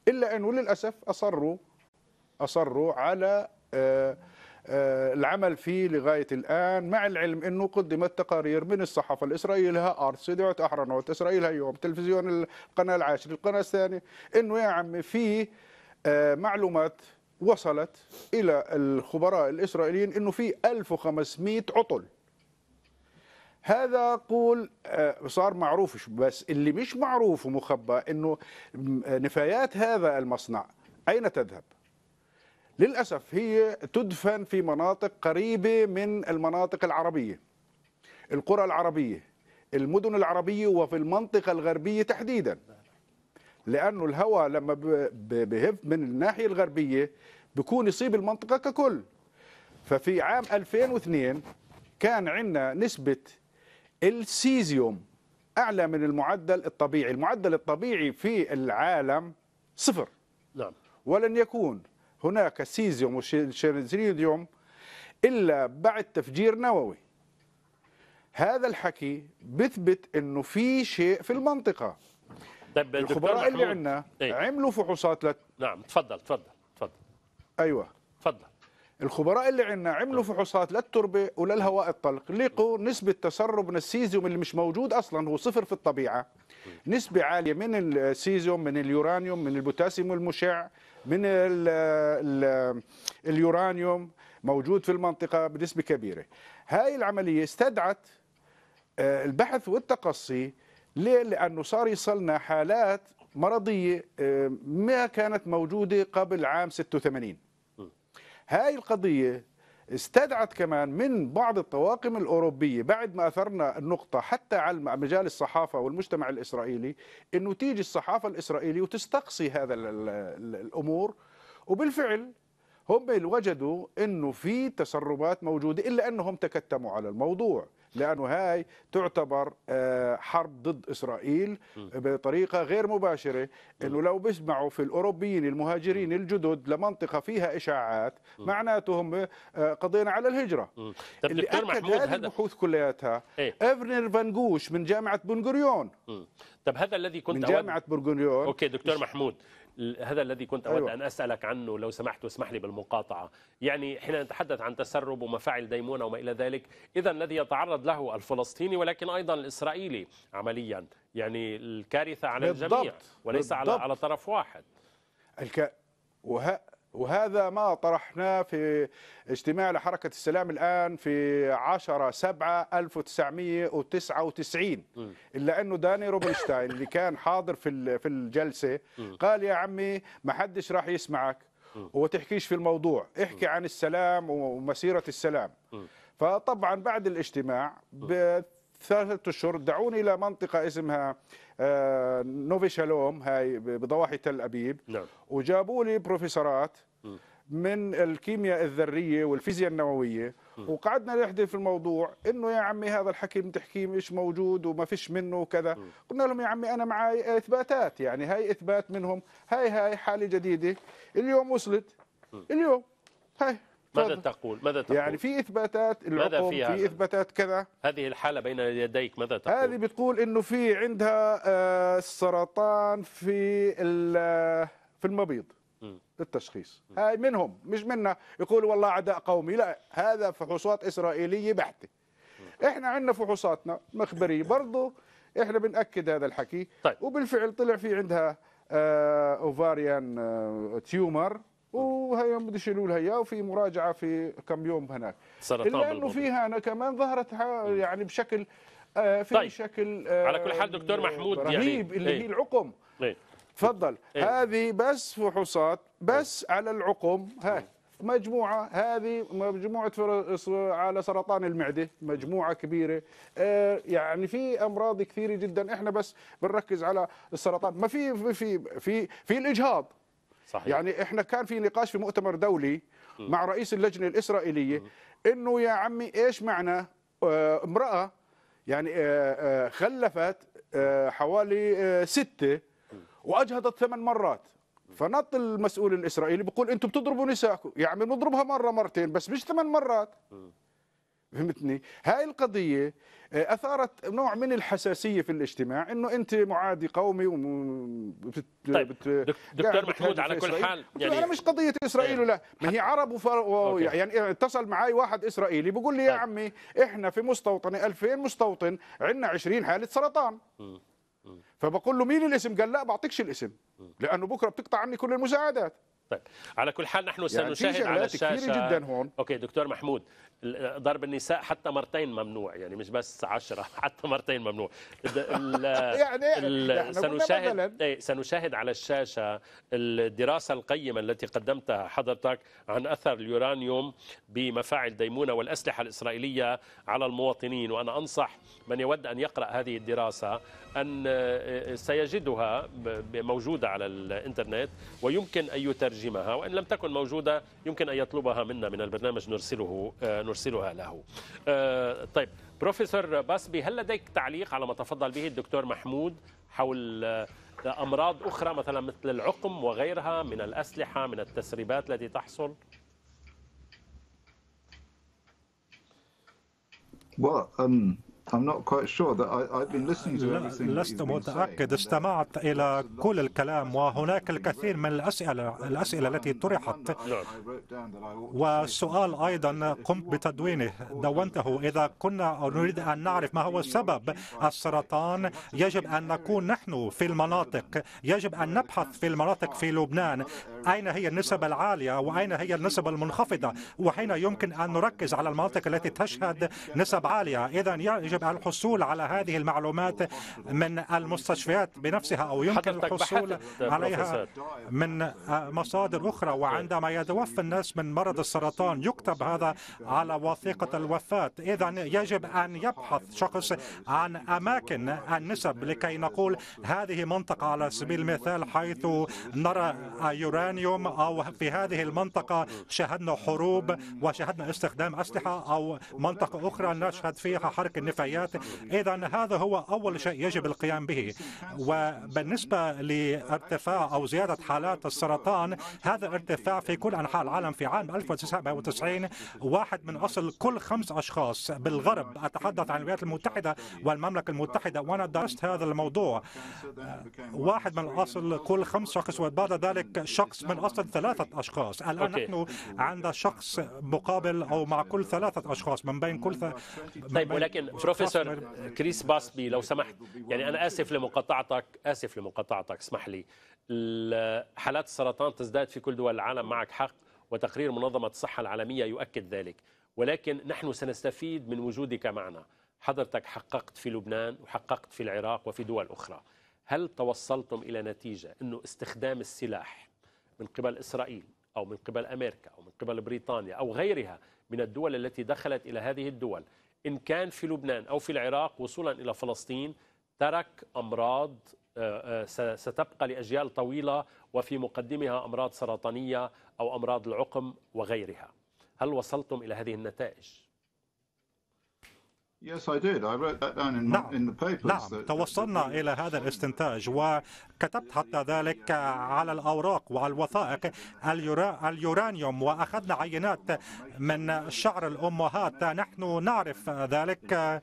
Speaker 5: إلا أنه للأسف أصروا أصروا على آه، العمل فيه لغاية الآن مع العلم أنه قدمت تقارير من الصحافة الإسرائيلية أرتس دعوت أحرنوت إسرائيل يوم تلفزيون القناة العاشرة القناة الثانية أنه يا عمي فيه معلومات وصلت الى الخبراء الاسرائيليين انه في 1500 عطل هذا قول آه، صار معروف بس اللي مش معروف ومخبى انه نفايات هذا المصنع اين تذهب للاسف هي تدفن في مناطق قريبه من المناطق العربيه القرى العربيه المدن العربيه وفي المنطقه الغربيه تحديدا لانه الهواء لما بهب من الناحيه الغربيه بكون يصيب المنطقه ككل ففي عام 2002 كان عندنا نسبه السيزيوم اعلى من المعدل الطبيعي المعدل الطبيعي في العالم صفر نعم ولن يكون هناك السيزيوم والشيريزيوم الا بعد تفجير نووي هذا الحكي بثبت انه في شيء في المنطقه طيب الخبراء اللي عندنا ايه؟ عملوا فحوصات لت...
Speaker 2: نعم تفضل تفضل تفضل
Speaker 5: ايوه تفضل الخبراء اللي عندنا عملوا نعم. فحوصات للتربه وللهواء الطلق لقوا نسبه تسرب من السيزيوم اللي مش موجود اصلا هو صفر في الطبيعه نسبه عاليه من السيزيوم من اليورانيوم من البوتاسيوم المشع من الـ الـ اليورانيوم موجود في المنطقه بنسبه كبيره هاي العمليه استدعت آه، البحث والتقصي ليه؟ لأنه صار يصلنا حالات مرضية آه، ما كانت موجودة قبل عام 86 هاي القضية استدعت كمان من بعض الطواقم الأوروبية بعد ما أثرنا النقطة حتى على مجال الصحافة والمجتمع الإسرائيلي أنه تيجي الصحافة الإسرائيلية وتستقصي هذا الأمور وبالفعل هم وجدوا أنه في تسربات موجودة إلا أنهم تكتموا على الموضوع لأنه هاي تعتبر آه، حرب ضد إسرائيل بطريقة غير مباشرة أنه لو بيسمعوا في الأوروبيين المهاجرين الجدد لمنطقة فيها إشاعات معناتهم آه، قضينا على الهجرة اللي أكد هذه البحوث كلياتها إيه؟ إفنر فانجوش من جامعة بنغوريون طب
Speaker 2: هذا الذي كنت من جامعة
Speaker 5: أود... بنغوريون أوكي دكتور محمود هذا
Speaker 2: الذي كنت أود أيوة. أن أسألك عنه لو سمحت واسمح لي بالمقاطعة يعني حين نتحدث عن تسرب ومفاعل ديمونة وما إلى ذلك إذا الذي يتعرض له الفلسطيني ولكن أيضا الإسرائيلي عمليا يعني الكارثة على بالضبط. الجميع وليس بالضبط. على على طرف واحد
Speaker 5: الك... وه... وهذا ما طرحناه في اجتماع لحركة السلام الآن في 10 7 1999 إلا أنه داني روبنشتاين اللي كان حاضر في في الجلسة قال يا عمي ما حدش راح يسمعك وتحكيش في الموضوع احكي عن السلام ومسيرة السلام فطبعا بعد الاجتماع ثلاثة أشهر دعوني إلى منطقة اسمها آه، نوفي شالوم هاي بضواحي تل أبيب نعم. وجابوا لي بروفيسورات من الكيمياء الذرية والفيزياء النووية وقعدنا نحدث في الموضوع انه يا عمي هذا الحكي بتحكيه مش موجود وما فيش منه وكذا قلنا لهم يا عمي انا معي اثباتات يعني هاي اثبات منهم هاي هاي حاله جديده اليوم وصلت اليوم هاي ماذا
Speaker 2: تقول ماذا تقول يعني في
Speaker 5: اثباتات العقوم في اثباتات كذا
Speaker 2: هذه الحاله بين يديك ماذا تقول هذه
Speaker 5: بتقول انه في عندها آه، سرطان في آه، في المبيض للتشخيص هاي منهم مش منا يقولوا والله عداء قومي لا هذا فحوصات اسرائيليه بحته احنا عندنا فحوصاتنا مخبريه برضه احنا بناكد هذا الحكي طيب. وبالفعل طلع في عندها اوفاريان آه، تيومر وهي بده يشيلوا لها اياه وفي مراجعه في كم يوم هناك سرطان الا انه فيها انا كمان ظهرت يعني بشكل آه، في طيب. شكل آه، على كل حال دكتور محمود يعني رهيب يعني. اللي إيه. هي العقم إيه. تفضل ايه. هذه بس فحوصات بس ايه. على العقم هاي إيه. مجموعة هذه مجموعة على سرطان المعدة مجموعة كبيرة آه، يعني في أمراض كثيرة جدا إحنا بس بنركز على السرطان ما في في في في, في الإجهاض صحيح. يعني احنا كان في نقاش في مؤتمر دولي م. مع رئيس اللجنه الاسرائيليه م. انه يا عمي ايش معنى آه، امراه يعني آه، آه، خلفت حوالي سته واجهضت ثمان مرات فنط المسؤول الاسرائيلي بيقول انتم بتضربوا نسائكم يا عمي بنضربها مره مرتين بس مش ثمان مرات م. فهمتني هاي القضيه آه، اثارت نوع من الحساسيه في الاجتماع انه انت معادي قومي بت... طيب بت... دكتور محمود على كل حال يعني انا مش قضيه اسرائيل ولا إيه. ما هي عرب وفر... و... يعني اتصل معي واحد اسرائيلي بيقول لي يا طيب. عمي احنا في مستوطنه 2000 مستوطن عندنا 20 حاله سرطان فبقول له مين الاسم قال لا بعطيكش الاسم لانه بكره بتقطع عني كل المساعدات طيب
Speaker 2: على كل حال نحن يعني سنشاهد يعني على الشاشه كثيره جدا
Speaker 5: هون اوكي دكتور محمود
Speaker 2: ضرب النساء حتى مرتين ممنوع يعني مش بس عشرة حتى مرتين ممنوع ال يعني إيه؟ سنشاهد إيه، سنشاهد على الشاشة الدراسة القيمة التي قدمتها حضرتك عن أثر اليورانيوم بمفاعل ديمونة والأسلحة الإسرائيلية على المواطنين وأنا أنصح من يود أن يقرأ هذه الدراسة أن آه، آه، سيجدها موجودة على الإنترنت ويمكن أن يترجمها وإن لم تكن موجودة يمكن أن يطلبها منا من البرنامج نرسله نرسله آه، نرسلها له آه، طيب بروفيسور باسبي هل لديك تعليق على ما تفضل به الدكتور محمود حول آه، امراض اخرى مثلا مثل العقم وغيرها من الاسلحه من التسريبات التي تحصل؟
Speaker 5: Well, um, I'm not quite sure that I've been listening to لست متأكد
Speaker 4: استمعت إلى كل الكلام وهناك الكثير من الأسئلة الأسئلة التي طرحت والسؤال أيضا قمت بتدوينه دونته إذا كنا نريد أن نعرف ما هو سبب السرطان يجب أن نكون نحن في المناطق يجب أن نبحث في المناطق في لبنان أين هي النسب العالية وأين هي النسب المنخفضة وحين يمكن أن نركز على المناطق التي تشهد نسب عالية إذا يجب يجب الحصول على هذه المعلومات من المستشفيات بنفسها أو يمكن الحصول عليها من آه، مصادر أخرى وعندما يتوفى الناس من مرض السرطان يكتب هذا على وثيقة الوفاة إذا يجب أن يبحث شخص عن أماكن النسب لكي نقول هذه منطقة على سبيل المثال حيث نرى يورانيوم أو في هذه المنطقة شهدنا حروب وشهدنا استخدام أسلحة أو منطقة أخرى نشهد فيها حرق النفايات الشيئات إذا هذا هو أول شيء يجب القيام به وبالنسبة لارتفاع أو زيادة حالات السرطان هذا ارتفاع في كل أنحاء العالم في عام 1990 واحد من أصل كل خمس أشخاص بالغرب أتحدث عن الولايات المتحدة والمملكة المتحدة وأنا درست هذا الموضوع واحد من أصل كل خمس شخص وبعد ذلك شخص من أصل ثلاثة أشخاص الآن نحن عند شخص مقابل أو مع كل ثلاثة أشخاص من بين كل ثلاثة طيب ولكن بروف بروفيسور
Speaker 2: كريس باسبي لو سمحت يعني انا اسف لمقاطعتك اسف لمقاطعتك اسمح لي حالات السرطان تزداد في كل دول العالم معك حق وتقرير منظمه الصحه العالميه يؤكد ذلك ولكن نحن سنستفيد من وجودك معنا حضرتك حققت في لبنان وحققت في العراق وفي دول اخرى هل توصلتم الى نتيجه انه استخدام السلاح من قبل اسرائيل او من قبل امريكا او من قبل بريطانيا او غيرها من الدول التي دخلت الى هذه الدول إن كان في لبنان أو في العراق وصولا إلى فلسطين ترك أمراض آه، آه، ستبقى لأجيال طويلة وفي مقدمها أمراض سرطانية أو أمراض العقم وغيرها هل وصلتم إلى هذه النتائج؟
Speaker 4: Yes, I did. I wrote that down in, نعم. the papers نعم توصلنا إلى هذا الاستنتاج وكتبت حتى ذلك على الأوراق وعلى الوثائق اليورانيوم وأخذنا عينات من شعر الأمهات نحن نعرف ذلك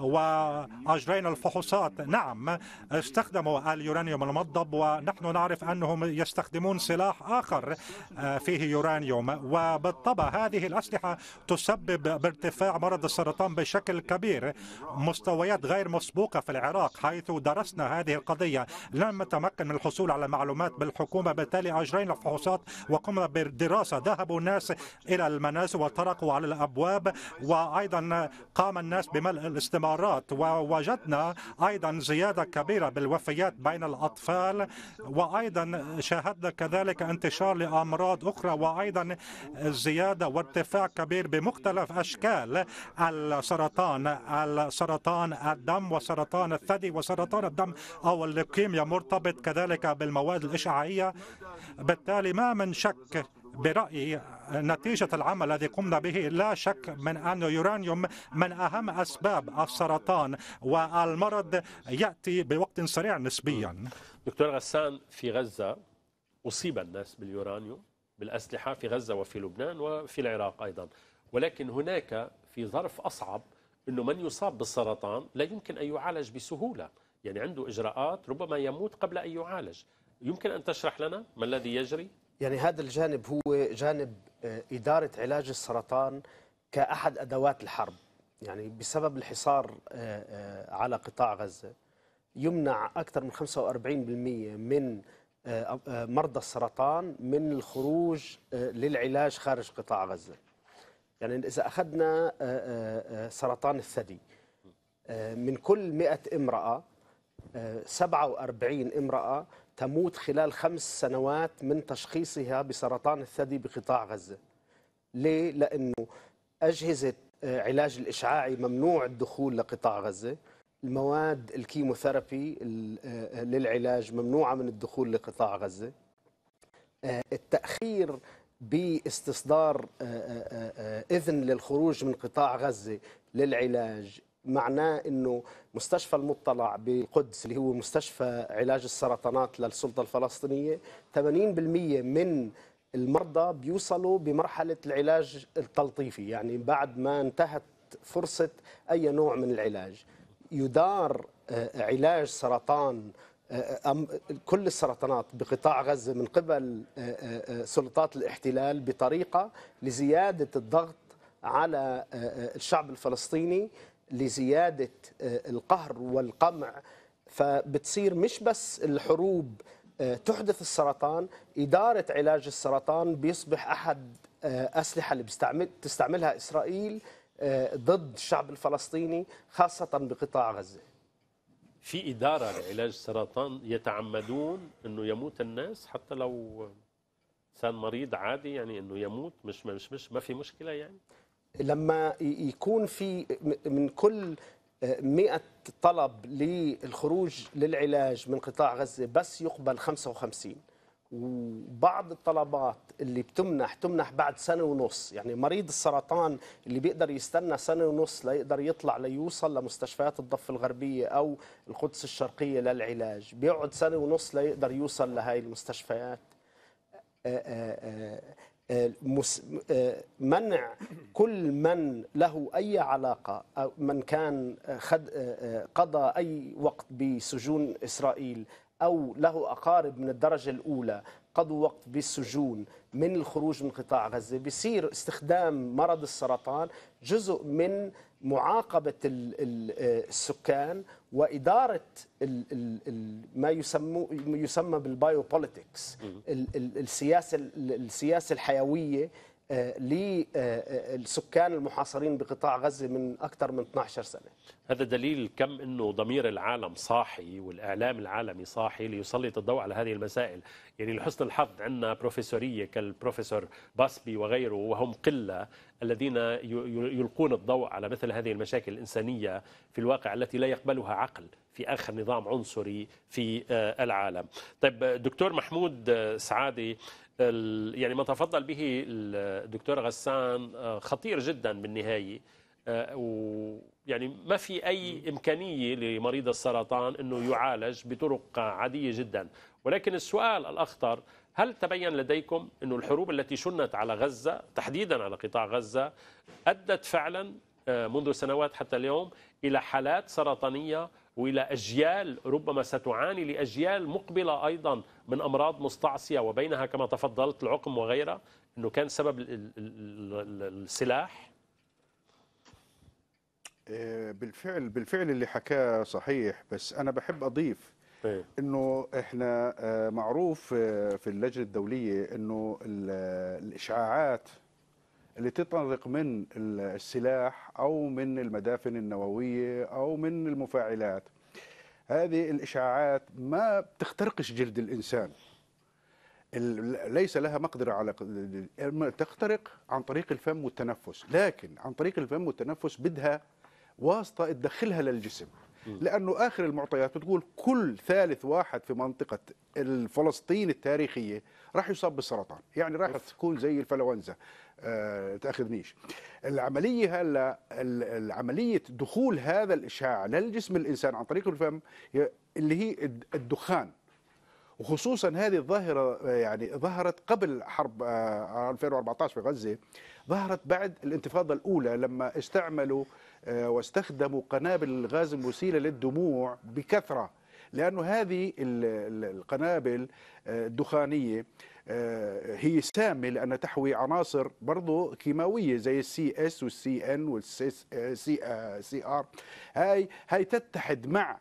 Speaker 4: وأجرينا الفحوصات نعم استخدموا اليورانيوم المضب ونحن نعرف أنهم يستخدمون سلاح آخر آه، فيه يورانيوم وبالطبع هذه الأسلحة تسبب بارتفاع مرض السرطان بشكل كبير مستويات غير مسبوقة في العراق حيث درسنا هذه القضية لم نتمكن من الحصول على معلومات بالحكومة بالتالي أجرينا فحوصات وقمنا بالدراسة ذهبوا الناس إلى المنازل وطرقوا على الأبواب وأيضا قام الناس بملء الاستمارات ووجدنا أيضا زيادة كبيرة بالوفيات بين الأطفال وأيضا شاهدنا كذلك انتشار لأمراض أخرى وأيضا زيادة وارتفاع كبير بمختلف أشكال السرطان سرطان السرطان الدم وسرطان الثدي وسرطان الدم أو اللوكيميا مرتبط كذلك بالمواد الإشعاعية بالتالي ما من شك برأيي نتيجة العمل الذي قمنا به لا شك من أن يورانيوم من أهم أسباب السرطان والمرض يأتي بوقت سريع نسبيا
Speaker 2: دكتور غسان في غزة أصيب الناس باليورانيوم بالأسلحة في غزة وفي لبنان وفي العراق أيضا ولكن هناك في ظرف أصعب أنه من يصاب بالسرطان لا يمكن أن يعالج بسهولة يعني عنده إجراءات ربما يموت قبل أن يعالج يمكن أن تشرح لنا ما الذي يجري؟
Speaker 1: يعني هذا الجانب هو جانب آه، إدارة علاج السرطان كأحد أدوات الحرب يعني بسبب الحصار آه، آه، على قطاع غزة يمنع أكثر من 45% من مرضى السرطان من الخروج للعلاج خارج قطاع غزة يعني إذا أخذنا آه، آه، آه، سرطان الثدي من كل 100 امرأة 47 امرأة تموت خلال خمس سنوات من تشخيصها بسرطان الثدي بقطاع غزة ليه؟ لأنه أجهزة علاج الإشعاعي ممنوع الدخول لقطاع غزة المواد الكيموثيرابي للعلاج ممنوعة من الدخول لقطاع غزة التأخير باستصدار آه، آه، آه، اذن للخروج من قطاع غزه للعلاج معناه انه مستشفى المطلع بالقدس اللي هو مستشفى علاج السرطانات للسلطه الفلسطينيه 80% من المرضى بيوصلوا بمرحله العلاج التلطيفي يعني بعد ما انتهت فرصه اي نوع من العلاج يدار علاج سرطان أه، كل السرطانات بقطاع غزة من قبل أه، أه، سلطات الاحتلال بطريقة لزيادة الضغط على الشعب الفلسطيني لزيادة القهر والقمع فبتصير مش بس الحروب تحدث السرطان إدارة علاج السرطان بيصبح أحد أسلحة اللي بيستعمل تستعملها إسرائيل ضد الشعب الفلسطيني خاصة بقطاع غزة في
Speaker 2: إدارة لعلاج السرطان يتعمدون أنه يموت الناس حتى لو إنسان مريض عادي يعني أنه يموت مش مش مش ما في مشكلة يعني
Speaker 1: لما يكون في من كل 100 آه، طلب للخروج للعلاج من قطاع غزة بس يقبل 55 وبعض الطلبات اللي بتمنح تمنح بعد سنه ونص يعني مريض السرطان اللي بيقدر يستنى سنه ونص ليقدر يطلع ليوصل لمستشفيات الضفه الغربيه او القدس الشرقيه للعلاج بيقعد سنه ونص ليقدر يوصل لهي المستشفيات آه، آه، آه، منع كل من له أي علاقة أو من كان قضى أي وقت بسجون إسرائيل أو له أقارب من الدرجة الأولى قضوا وقت بالسجون من الخروج من قطاع غزة بصير استخدام مرض السرطان جزء من معاقبة آه، السكان وإدارة ما يسمى بالبايوبوليتكس السياسة السياسة الحيوية آه، للسكان آه، آه، المحاصرين بقطاع غزة من أكثر من 12 سنة
Speaker 2: هذا دليل كم أنه ضمير العالم صاحي والإعلام العالمي صاحي ليسلط الضوء على هذه المسائل يعني لحسن الحظ عندنا بروفيسورية كالبروفيسور باسبي وغيره وهم قلة الذين يلقون الضوء على مثل هذه المشاكل الإنسانية في الواقع التي لا يقبلها عقل في آخر نظام عنصري في العالم طيب دكتور محمود سعادي يعني ما تفضل به الدكتور غسان آه، خطير جدا بالنهايه آه، ويعني ما في اي امكانيه لمريض السرطان انه يعالج بطرق عاديه جدا ولكن السؤال الاخطر هل تبين لديكم انه الحروب التي شنت على غزة تحديدا على قطاع غزة أدت فعلا آه، منذ سنوات حتى اليوم إلى حالات سرطانية والى اجيال ربما ستعاني لاجيال مقبله ايضا من امراض مستعصيه وبينها كما تفضلت العقم وغيرها انه كان سبب السلاح
Speaker 5: آه، بالفعل بالفعل اللي حكاه صحيح بس انا بحب اضيف إيه. انه احنا آه، معروف آه، في اللجنه الدوليه انه الاشعاعات اللي تنطلق من السلاح او من المدافن النوويه او من المفاعلات هذه الاشعاعات ما بتخترقش جلد الانسان ليس لها مقدرة على تخترق عن طريق الفم والتنفس لكن عن طريق الفم والتنفس بدها واسطة تدخلها للجسم لانه اخر المعطيات بتقول كل ثالث واحد في منطقه فلسطين التاريخيه راح يصاب بالسرطان يعني راح تكون زي الفلونزا آه، تاخذنيش العمليه هلا العمليه دخول هذا الاشعاع للجسم الانسان عن طريق الفم اللي هي الدخان وخصوصا هذه الظاهرة يعني ظهرت قبل حرب 2014 آه، آه، في غزة ظهرت بعد الانتفاضة الأولى لما استعملوا آه، واستخدموا قنابل الغاز المسيله للدموع بكثره لانه هذه القنابل آه، الدخانيه آه، هي سامه لانها تحوي عناصر برضه كيماويه زي السي اس والسي ان والسي ار هاي هاي تتحد مع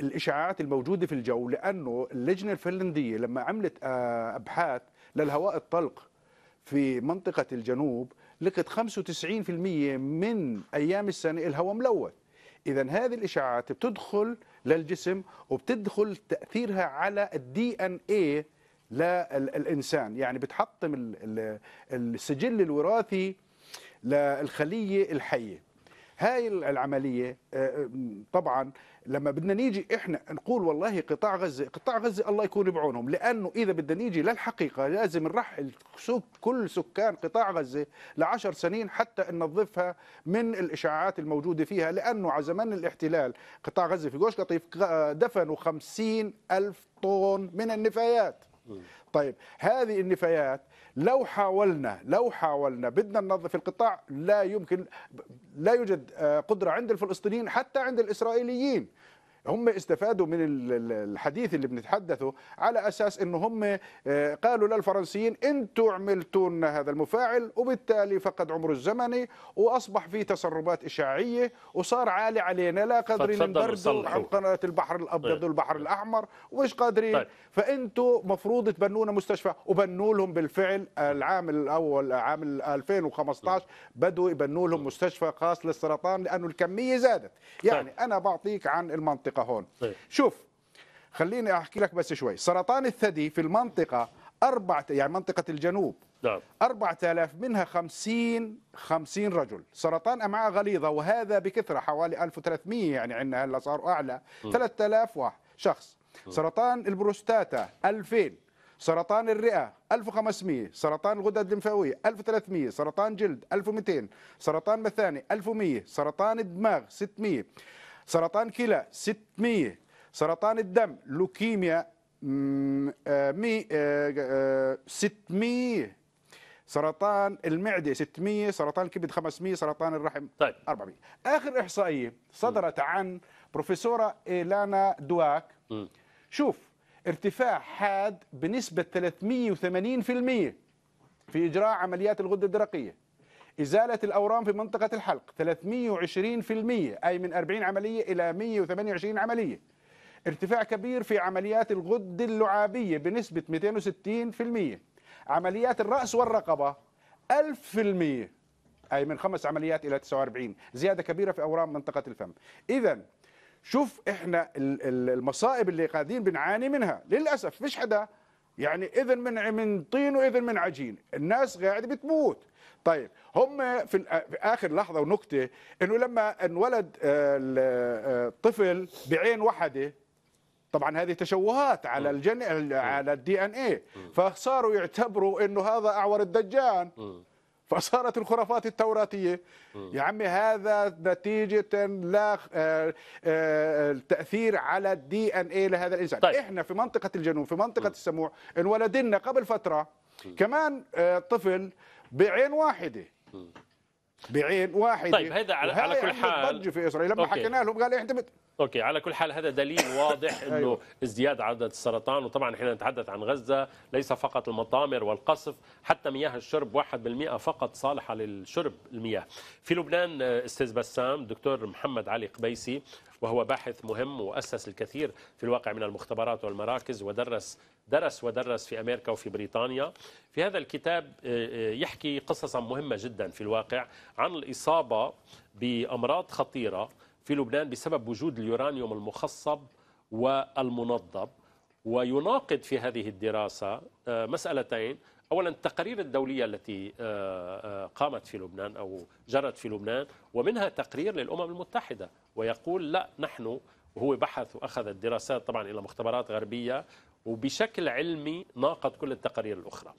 Speaker 5: الاشعاعات الموجوده في الجو لانه اللجنه الفنلنديه لما عملت ابحاث للهواء الطلق في منطقه الجنوب لقيت 95% من ايام السنه الهواء ملوث اذا هذه الاشعاعات بتدخل للجسم وبتدخل تاثيرها على الدي ان اي للانسان يعني بتحطم السجل الوراثي للخليه الحيه هاي العمليه آه، آه، طبعا لما بدنا نيجي احنا نقول والله قطاع غزه قطاع غزه الله يكون بعونهم لانه اذا بدنا نيجي للحقيقه لازم نرحل كل سكان قطاع غزه لعشر سنين حتى ننظفها من الاشاعات الموجوده فيها لانه على زمن الاحتلال قطاع غزه في جوش قطيف آه، دفنوا خمسين ألف طن من النفايات طيب هذه النفايات لو حاولنا لو حاولنا بدنا ننظف القطاع لا يمكن لا يوجد آه، قدرة عند الفلسطينيين حتى عند الإسرائيليين هم استفادوا من الحديث اللي بنتحدثه على اساس انه هم آه، قالوا للفرنسيين انتم عملتوا لنا هذا المفاعل وبالتالي فقد عمره الزمني واصبح في تسربات اشعاعيه وصار عالي علينا لا قادرين نبرده عن قناه البحر الابيض طيب. والبحر إيه. الاحمر ومش قادرين طيب. فانتوا مفروض تبنوا لنا مستشفى وبنوا لهم بالفعل العام الاول عام 2015 بدوا يبنوا لهم طيب. مستشفى خاص للسرطان لانه الكميه زادت يعني طيب. انا بعطيك عن المنطقه المنطقه هون طيب. شوف خليني احكي لك بس شوي سرطان الثدي في المنطقه أربعة يعني منطقة الجنوب نعم 4000 منها 50 50 رجل سرطان أمعاء غليظة وهذا بكثرة حوالي 1300 يعني عندنا هلا صاروا أعلى 3000 واحد شخص م. سرطان البروستاتا 2000 سرطان الرئة 1500 سرطان الغدد الليمفاوية 1300 سرطان جلد 1200 سرطان مثاني 1100 سرطان الدماغ 600 سرطان كلى 600 سرطان الدم لوكيميا 600 آه، آه، آه، سرطان المعده 600 سرطان الكبد 500 سرطان الرحم طيب. 400 اخر احصائيه صدرت عن بروفيسوره ايلانا دواك م. شوف ارتفاع حاد بنسبه 380% في اجراء عمليات الغده الدرقيه إزالة الأورام في منطقة الحلق 320% أي من 40 عملية إلى 128 عملية ارتفاع كبير في عمليات الغد اللعابية بنسبة 260% عمليات الرأس والرقبة 1000% أي من خمس عمليات إلى 49 زيادة كبيرة في أورام منطقة الفم إذا شوف إحنا المصائب اللي قاعدين بنعاني منها للأسف فيش حدا يعني إذن من من طين وإذن من عجين الناس قاعدة بتموت طيب هم في اخر لحظه ونكته انه لما انولد آه، الطفل آه، بعين وحده طبعا هذه تشوهات على الجن على الدي ان اي فصاروا يعتبروا انه هذا اعور الدجال فصارت الخرافات التوراتية يا عمي هذا نتيجة لا آه، التأثير على الدي ان اي لهذا الإنسان طيب. إحنا في منطقة الجنوب في منطقة السموع انولد لنا قبل فترة كمان طفل بعين واحده بعين واحده طيب هذا على, على كل حال ضجه في اسرائيل لما أوكي. حكينا لهم قال إيه، احنا بت...
Speaker 2: اوكي على كل حال هذا دليل واضح انه أيوة. ازدياد عدد السرطان وطبعا احنا نتحدث عن غزه ليس فقط المطامر والقصف حتى مياه الشرب 1% فقط صالحه للشرب المياه في لبنان آه، استاذ بسام دكتور محمد علي قبيسي وهو باحث مهم واسس الكثير في الواقع من المختبرات والمراكز ودرس درس ودرس في أمريكا وفي بريطانيا في هذا الكتاب آه، آه، يحكي قصصا مهمة جدا في الواقع عن الإصابة بأمراض خطيرة في لبنان بسبب وجود اليورانيوم المخصب والمنضب ويناقض في هذه الدراسة آه، مسألتين اولا التقارير الدوليه التي قامت في لبنان او جرت في لبنان ومنها تقرير للامم المتحده ويقول لا نحن وهو بحث واخذ الدراسات طبعا الى مختبرات غربيه وبشكل علمي ناقض كل التقارير الأخرى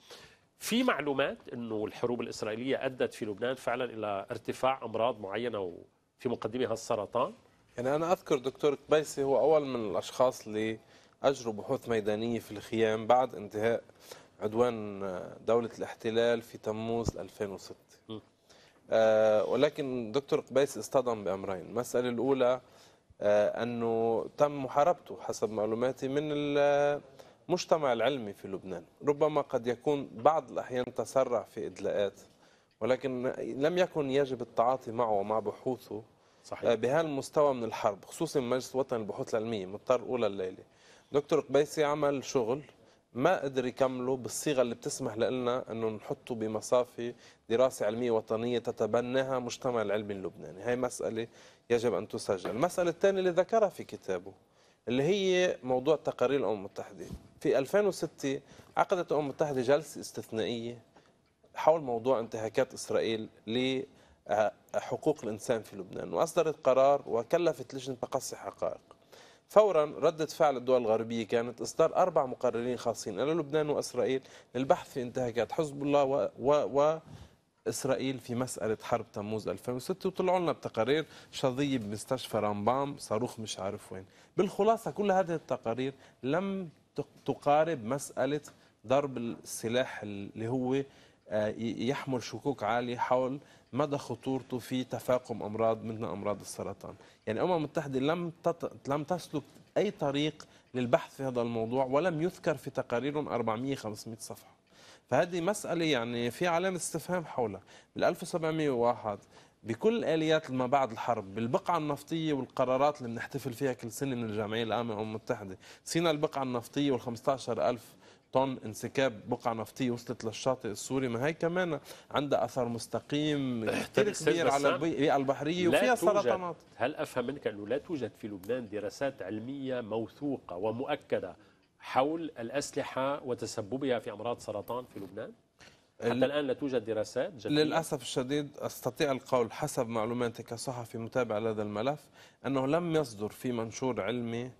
Speaker 2: في معلومات أنه الحروب الإسرائيلية أدت في لبنان فعلا إلى ارتفاع أمراض
Speaker 3: معينة وفي مقدمها السرطان يعني أنا أذكر دكتور قبيسي هو أول من الأشخاص اللي أجروا بحوث ميدانية في الخيام بعد انتهاء عدوان دولة الاحتلال في تموز 2006 آه ولكن دكتور قبيس اصطدم بأمرين المسألة الأولى آه أنه تم محاربته حسب معلوماتي من مجتمع العلمي في لبنان ربما قد يكون بعض الأحيان تسرع في إدلاءات ولكن لم يكن يجب التعاطي معه ومع بحوثه صحيح. آه، بهالمستوى من الحرب خصوصا مجلس الوطني للبحوث العلمية مضطر أولى الليلة دكتور قبيسي عمل شغل ما قدر يكمله بالصيغة اللي بتسمح لنا أنه نحطه بمصافي دراسة علمية وطنية تتبناها مجتمع العلمي اللبناني هاي مسألة يجب أن تسجل المسألة الثانية اللي ذكرها في كتابه اللي هي موضوع تقارير الامم المتحده في 2006 عقدت الامم المتحده جلسه استثنائيه حول موضوع انتهاكات اسرائيل لحقوق الانسان في لبنان واصدرت قرار وكلفت لجنه تقصي حقائق فورا ردة فعل الدول الغربية كانت إصدار أربع مقررين خاصين إلى لبنان وإسرائيل للبحث في انتهاكات حزب الله و, و... و... اسرائيل في مساله حرب تموز 2006 وطلعوا لنا بتقارير شظيه بمستشفى رامبام صاروخ مش عارف وين بالخلاصه كل هذه التقارير لم تقارب مساله ضرب السلاح اللي هو آه، يحمل شكوك عالية حول مدى خطورته في تفاقم أمراض منها أمراض السرطان يعني الأمم المتحدة لم لم تسلك أي طريق للبحث في هذا الموضوع ولم يذكر في تقاريرهم 400 500 صفحة فهذه مسألة يعني في علامة استفهام حولها بال 1701 بكل آليات ما بعد الحرب بالبقعة النفطية والقرارات اللي بنحتفل فيها كل سنة من الجمعية العامة الأمم المتحدة سينا البقعة النفطية وال 15000 طن انسكاب بقعة نفطية وصلت للشاطئ السوري ما هي كمان عندها أثر مستقيم كثير كبير على البيئة البحرية وفيها سرطانات
Speaker 2: هل أفهم منك أنه لا توجد في لبنان دراسات علمية موثوقة ومؤكدة حول الأسلحة وتسببها في أمراض سرطان في لبنان؟ حتى الآن لا توجد دراسات جديدة للأسف
Speaker 3: الشديد أستطيع القول حسب معلوماتي كصحفي متابع لهذا الملف أنه لم يصدر في منشور علمي آه،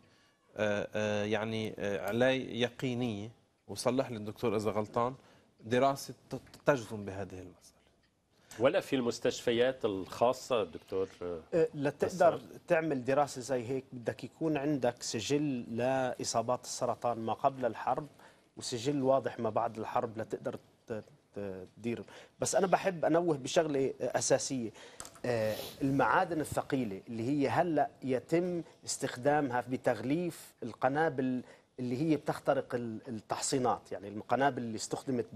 Speaker 3: آه، يعني آه، علي يقينية وصلح لي الدكتور إذا غلطان
Speaker 1: دراسة تجزم بهذه المسألة
Speaker 2: ولا في المستشفيات الخاصة دكتور أه، لتقدر
Speaker 1: تعمل دراسة زي هيك بدك يكون عندك سجل لإصابات السرطان ما قبل الحرب وسجل واضح ما بعد الحرب لتقدر تدير بس أنا بحب أنوه بشغلة أساسية أه، المعادن الثقيلة اللي هي هلأ يتم استخدامها بتغليف القنابل اللي هي بتخترق التحصينات يعني القنابل اللي استخدمت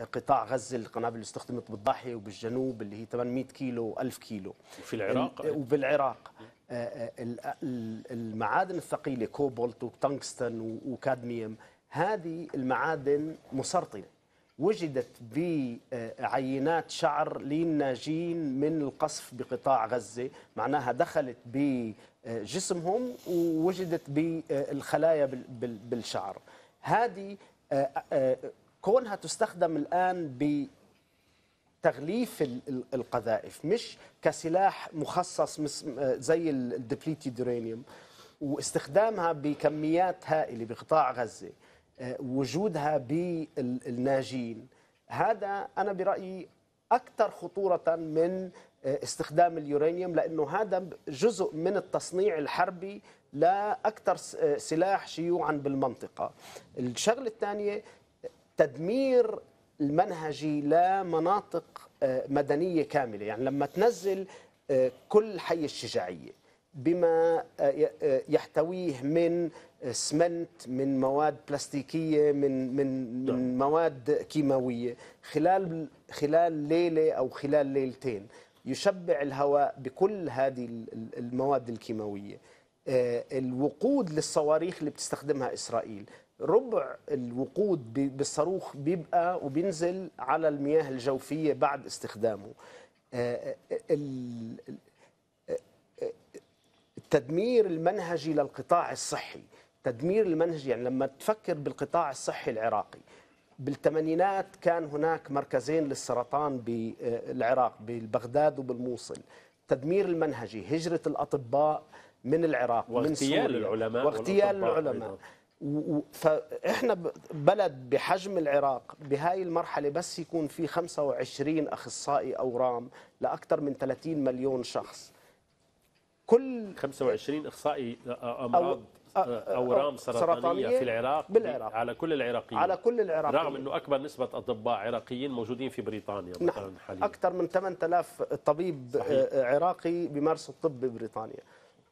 Speaker 1: قطاع غزه القنابل اللي استخدمت بالضاحيه وبالجنوب اللي هي 800 كيلو 1000 كيلو وفي العراق وبالعراق آه، آه، المعادن الثقيله كوبولت وتنغستن وكادميوم هذه المعادن مسرطنه وجدت بعينات شعر للناجين من القصف بقطاع غزة معناها دخلت بجسمهم ووجدت بالخلايا بالشعر هذه آه، كونها تستخدم الآن تغليف القذائف مش كسلاح مخصص زي الدبليتد يورانيوم واستخدامها بكميات هائله بقطاع غزه آه، وجودها بالناجين هذا انا برايي اكثر خطوره من آه، استخدام اليورانيوم لانه هذا جزء من التصنيع الحربي لاكثر آه، سلاح شيوعا بالمنطقه الشغله الثانيه تدمير المنهجي لمناطق آه، مدنيه كامله يعني لما تنزل آه، كل حي الشجاعيه بما آه، يحتويه من اسمنت من مواد بلاستيكيه من من من نعم. مواد كيماويه خلال خلال ليله او خلال ليلتين يشبع الهواء بكل هذه المواد الكيماويه الوقود للصواريخ اللي بتستخدمها اسرائيل ربع الوقود بالصاروخ بيبقى وبينزل على المياه الجوفيه بعد استخدامه آه، آه، آه، التدمير المنهجي للقطاع الصحي تدمير المنهجي يعني لما تفكر بالقطاع الصحي العراقي بالثمانينات كان هناك مركزين للسرطان بالعراق ببغداد وبالموصل تدمير المنهجي هجرة الأطباء من العراق واغتيال من العلماء واغتيال العلماء فاحنا بلد بحجم العراق بهاي المرحله بس يكون في 25 اخصائي اورام لاكثر من 30 مليون شخص
Speaker 2: كل 25 اخصائي آه، آه، امراض آه، اورام سرطانية, سرطانيه في العراق بالعراق على كل العراقيين على كل العراقيين رغم انه اكبر نسبه اطباء عراقيين موجودين في بريطانيا نعم. مثلا حاليا
Speaker 1: اكثر من 8000 طبيب صحيح. عراقي بيمارسوا الطب ببريطانيا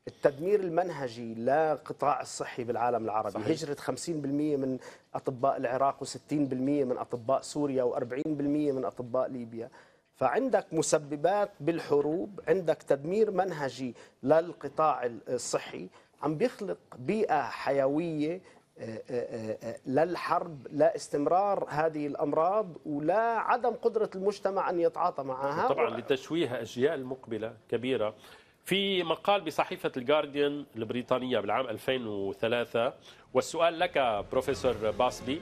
Speaker 1: التدمير المنهجي لقطاع الصحي بالعالم العربي صحيح. هجرة 50% من أطباء العراق و60% من أطباء سوريا و40% من أطباء ليبيا فعندك مسببات بالحروب عندك تدمير منهجي للقطاع الصحي عم بيخلق بيئة حيوية آه، آه، آه، للحرب لا استمرار هذه الأمراض ولا عدم قدرة المجتمع أن يتعاطى معها طبعا
Speaker 2: لتشويه أجيال مقبلة كبيرة في مقال بصحيفة الجارديان البريطانية بالعام 2003 والسؤال لك بروفيسور باسبي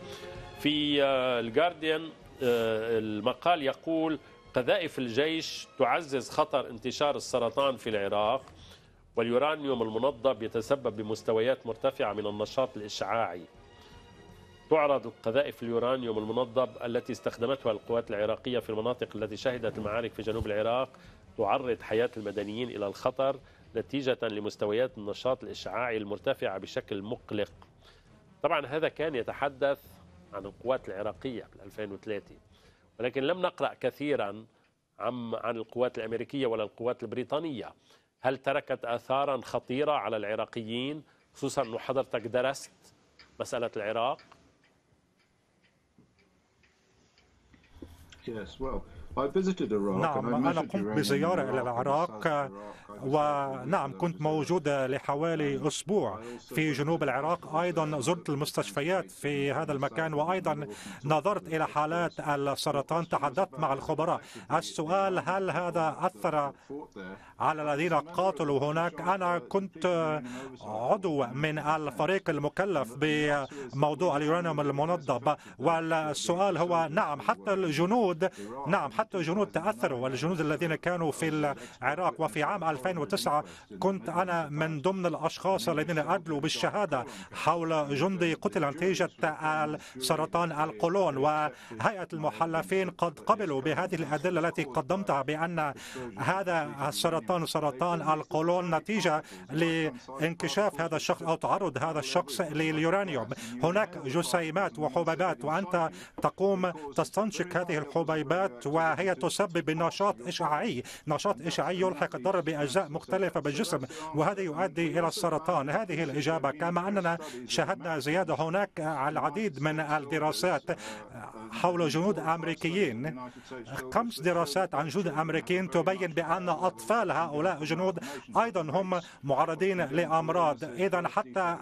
Speaker 2: في الجارديان آه، آه، المقال يقول قذائف الجيش تعزز خطر انتشار السرطان في العراق واليورانيوم المنضب يتسبب بمستويات مرتفعة من النشاط الإشعاعي تعرض قذائف اليورانيوم المنضب التي استخدمتها القوات العراقية في المناطق التي شهدت المعارك في جنوب العراق تعرض حياة المدنيين إلى الخطر نتيجة لمستويات النشاط الإشعاعي المرتفعة بشكل مقلق طبعا هذا كان يتحدث عن القوات العراقية في 2003 ولكن لم نقرأ كثيرا عن عن القوات الأمريكية ولا القوات البريطانية هل تركت آثارا خطيرة على العراقيين خصوصا أنه حضرتك درست مسألة العراق
Speaker 7: Yes, well, نعم أنا قمت بزيارة إلى العراق
Speaker 4: ونعم كنت موجودة لحوالي أسبوع في جنوب العراق أيضا زرت المستشفيات في هذا المكان وأيضا نظرت إلى حالات السرطان تحدثت مع الخبراء السؤال هل هذا أثر على الذين قاتلوا هناك أنا كنت عضو من الفريق المكلف بموضوع اليورانيوم المنضب والسؤال هو نعم حتى الجنود نعم حتى حتى جنود تأثروا والجنود الذين كانوا في العراق وفي عام 2009 كنت أنا من ضمن الأشخاص الذين أدلوا بالشهادة حول جندي قتل نتيجة سرطان القولون وهيئة المحلفين قد قبلوا بهذه الأدلة التي قدمتها بأن هذا السرطان سرطان القولون نتيجة لانكشاف هذا الشخص أو تعرض هذا الشخص لليورانيوم هناك جسيمات وحبيبات وأنت تقوم تستنشق هذه الحبيبات و هي تسبب نشاط إشعاعي نشاط إشعاعي يلحق الضرر بأجزاء مختلفة بالجسم وهذا يؤدي إلى السرطان هذه الإجابة كما أننا شهدنا زيادة هناك العديد من الدراسات حول جنود أمريكيين خمس دراسات عن جنود أمريكيين تبين بأن أطفال هؤلاء الجنود أيضا هم معرضين لأمراض إذا حتى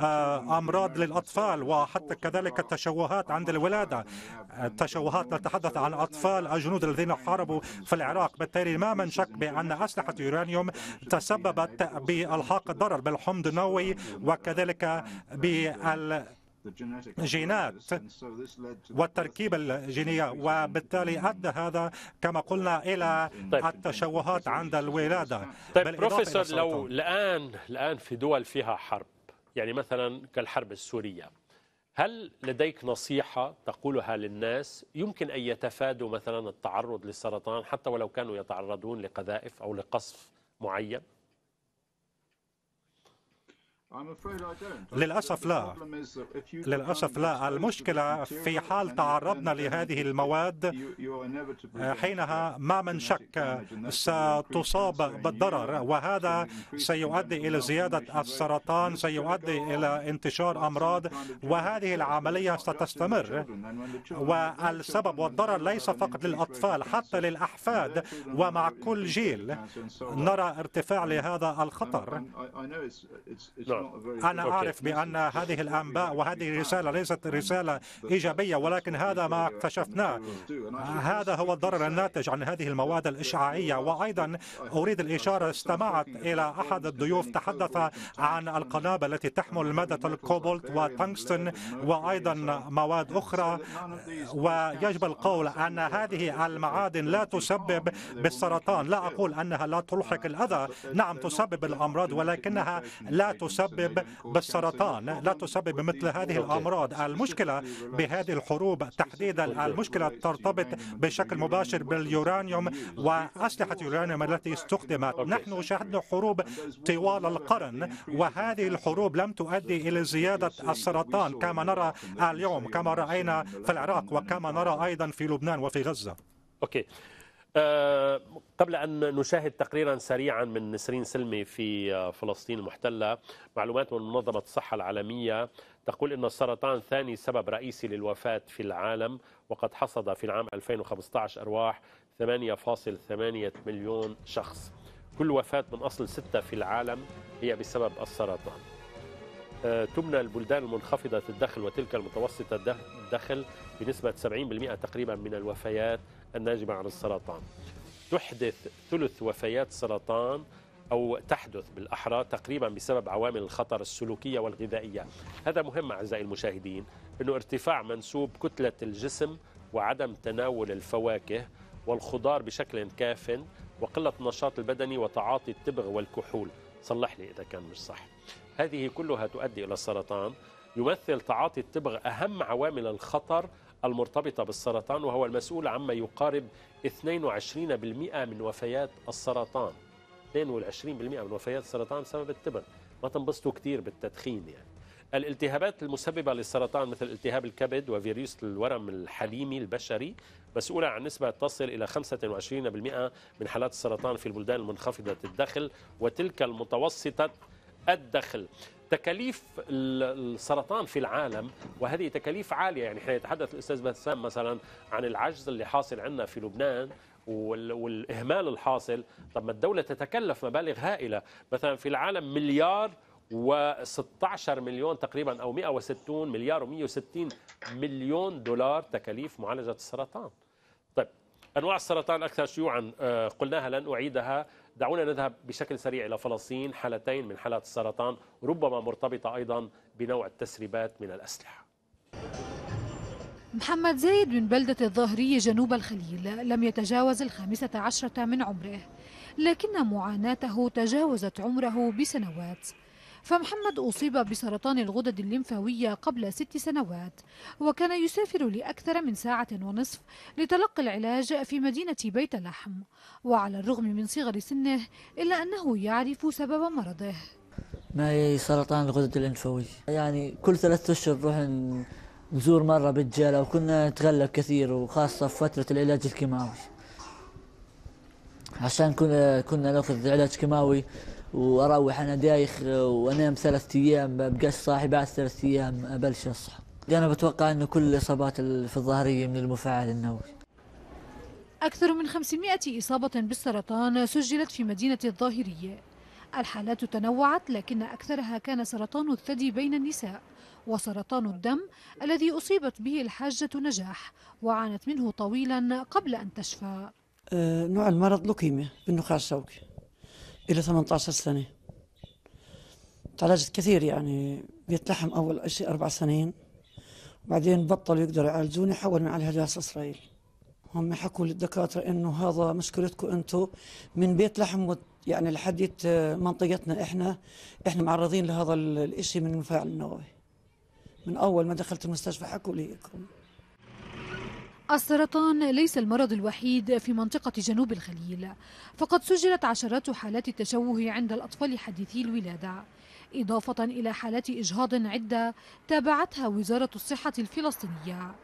Speaker 4: الأمراض للأطفال وحتى كذلك التشوهات عند الولادة التشوهات نتحدث عن أطفال الجنود الذين حاربوا في العراق بالتالي ما من شك بأن أسلحة يورانيوم تسببت بالحاق الضرر بالحمض النووي وكذلك بال جينات والتركيبة الجينية وبالتالي أدى هذا كما قلنا إلى طيب. التشوهات عند الولادة طيب بروفيسور لو
Speaker 2: الآن الآن في دول فيها حرب يعني مثلا كالحرب السورية هل لديك نصيحة تقولها للناس يمكن أن يتفادوا مثلا التعرض للسرطان حتى ولو كانوا يتعرضون لقذائف أو لقصف معين؟ للأسف لا
Speaker 4: للأسف لا المشكلة في حال تعرضنا لهذه المواد آه، حينها ما من شك ستصاب بالضرر وهذا سيؤدي إلى زيادة السرطان سيؤدي إلى انتشار أمراض وهذه العملية ستستمر والسبب والضرر ليس فقط للأطفال حتى للأحفاد ومع كل جيل نرى ارتفاع لهذا الخطر
Speaker 5: نعم أنا أعرف
Speaker 4: بأن هذه الأنباء وهذه الرسالة ليست رسالة إيجابية ولكن هذا ما اكتشفناه هذا هو الضرر الناتج عن هذه المواد الإشعاعية وأيضا أريد الإشارة استمعت إلى أحد الضيوف تحدث عن القنابل التي تحمل مادة الكوبولت والتنغستون وأيضا مواد أخرى ويجب القول أن هذه المعادن لا تسبب بالسرطان لا أقول أنها لا تلحق الأذى نعم تسبب الأمراض ولكنها لا تسبب تسبب بالسرطان لا تسبب مثل هذه الأمراض المشكلة بهذه الحروب تحديدا المشكلة ترتبط بشكل مباشر باليورانيوم وأسلحة اليورانيوم التي استخدمت نحن شهدنا حروب طوال القرن وهذه الحروب لم تؤدي إلى زيادة السرطان كما نرى اليوم كما رأينا في العراق وكما نرى أيضا في لبنان وفي غزة
Speaker 2: أوكي قبل أن نشاهد تقريرا سريعا من نسرين سلمي في فلسطين المحتلة معلومات من منظمة الصحة العالمية تقول أن السرطان ثاني سبب رئيسي للوفاة في العالم وقد حصد في العام 2015 أرواح 8.8 مليون شخص كل وفاة من أصل ستة في العالم هي بسبب السرطان آه، تمنى البلدان المنخفضة الدخل وتلك المتوسطة الدخل بنسبة 70% تقريبا من الوفيات الناجمة عن السرطان تحدث ثلث وفيات سرطان أو تحدث بالأحرى تقريبا بسبب عوامل الخطر السلوكية والغذائية هذا مهم أعزائي المشاهدين أنه ارتفاع منسوب كتلة الجسم وعدم تناول الفواكه والخضار بشكل كاف وقلة النشاط البدني وتعاطي التبغ والكحول صلح لي إذا كان مش صح هذه كلها تؤدي إلى السرطان يمثل تعاطي التبغ أهم عوامل الخطر المرتبطة بالسرطان وهو المسؤول عما يقارب 22% من وفيات السرطان 22% من وفيات السرطان بسبب التبغ ما تنبسطوا كثير بالتدخين يعني الالتهابات المسببة للسرطان مثل التهاب الكبد وفيروس الورم الحليمي البشري مسؤولة عن نسبة تصل إلى 25% من حالات السرطان في البلدان المنخفضة الدخل وتلك المتوسطة الدخل تكاليف السرطان في العالم وهذه تكاليف عاليه يعني احنا يتحدث الاستاذ بسام مثلا عن العجز اللي حاصل عندنا في لبنان والاهمال الحاصل طب ما الدوله تتكلف مبالغ هائله مثلا في العالم مليار و16 مليون تقريبا او 160 مليار و160 مليون دولار تكاليف معالجه السرطان طيب انواع السرطان اكثر شيوعا آه، قلناها لن اعيدها دعونا نذهب بشكل سريع إلى فلسطين حالتين من حالات السرطان ربما مرتبطة أيضا بنوع التسريبات من الأسلحة
Speaker 8: محمد زايد من بلدة الظاهرية جنوب الخليل لم يتجاوز الخامسة عشرة من عمره لكن معاناته تجاوزت عمره بسنوات فمحمد أصيب بسرطان الغدد الليمفاوية قبل ست سنوات وكان يسافر لأكثر من ساعة ونصف لتلقي العلاج في مدينة بيت لحم وعلى الرغم من صغر سنه إلا أنه يعرف سبب مرضه
Speaker 7: ما هي سرطان الغدد الليمفاوي يعني كل ثلاثة أشهر نروح نزور مرة بالجالة وكنا نتغلب كثير وخاصة في فترة العلاج الكيماوي عشان كنا كنا ناخذ علاج كيماوي واروح انا دايخ وانام ثلاث ايام بقى صاحي بعد ثلاث ايام ابلش اصحى يعني انا بتوقع انه كل الاصابات في الظهريه من المفاعل النووي
Speaker 8: أكثر من 500 إصابة بالسرطان سجلت في مدينة الظاهرية الحالات تنوعت لكن أكثرها كان سرطان الثدي بين النساء وسرطان الدم الذي أصيبت به الحاجة نجاح وعانت منه طويلا قبل أن تشفى أه نوع المرض لوكيميا بالنخاع الشوكي إلى 18 سنة تعالجت كثير يعني بيتلحم أول شيء أربع سنين بعدين بطلوا يقدروا يعالجوني حولنا على هجاس إسرائيل هم حكوا للدكاترة إنه هذا مشكلتكم أنتم من بيت لحم يعني لحد منطقتنا إحنا إحنا معرضين لهذا الشيء من المفاعل النووي من أول ما دخلت المستشفى حكوا لي إياكم السرطان ليس المرض الوحيد في منطقة جنوب الخليل فقد سجلت عشرات حالات التشوه عند الأطفال حديثي الولادة إضافة إلى حالات إجهاض عدة تابعتها وزارة الصحة الفلسطينية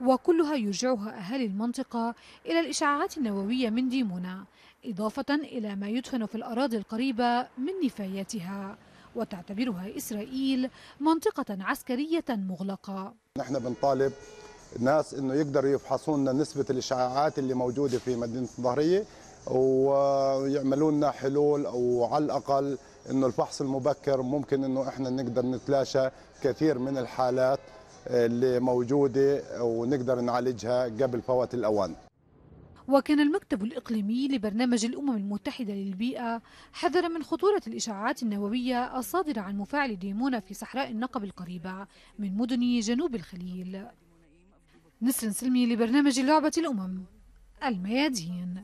Speaker 8: وكلها يرجعها أهالي المنطقة إلى الإشعاعات النووية من ديمونة إضافة إلى ما يدفن في الأراضي القريبة من نفاياتها وتعتبرها إسرائيل منطقة عسكرية مغلقة
Speaker 5: نحن بنطالب ناس انه يقدروا يفحصوا لنا نسبه الاشعاعات اللي موجوده في مدينه الظهريه ويعملوا لنا حلول او على الاقل انه الفحص المبكر ممكن انه احنا نقدر نتلاشى كثير من الحالات اللي موجوده ونقدر نعالجها قبل فوات الاوان.
Speaker 8: وكان المكتب الإقليمي لبرنامج الأمم المتحدة للبيئة حذر من خطورة الإشعاعات النووية الصادرة عن مفاعل ديمونة في صحراء النقب القريبة من مدن جنوب الخليل نسر سلمي لبرنامج لعبة الأمم الميادين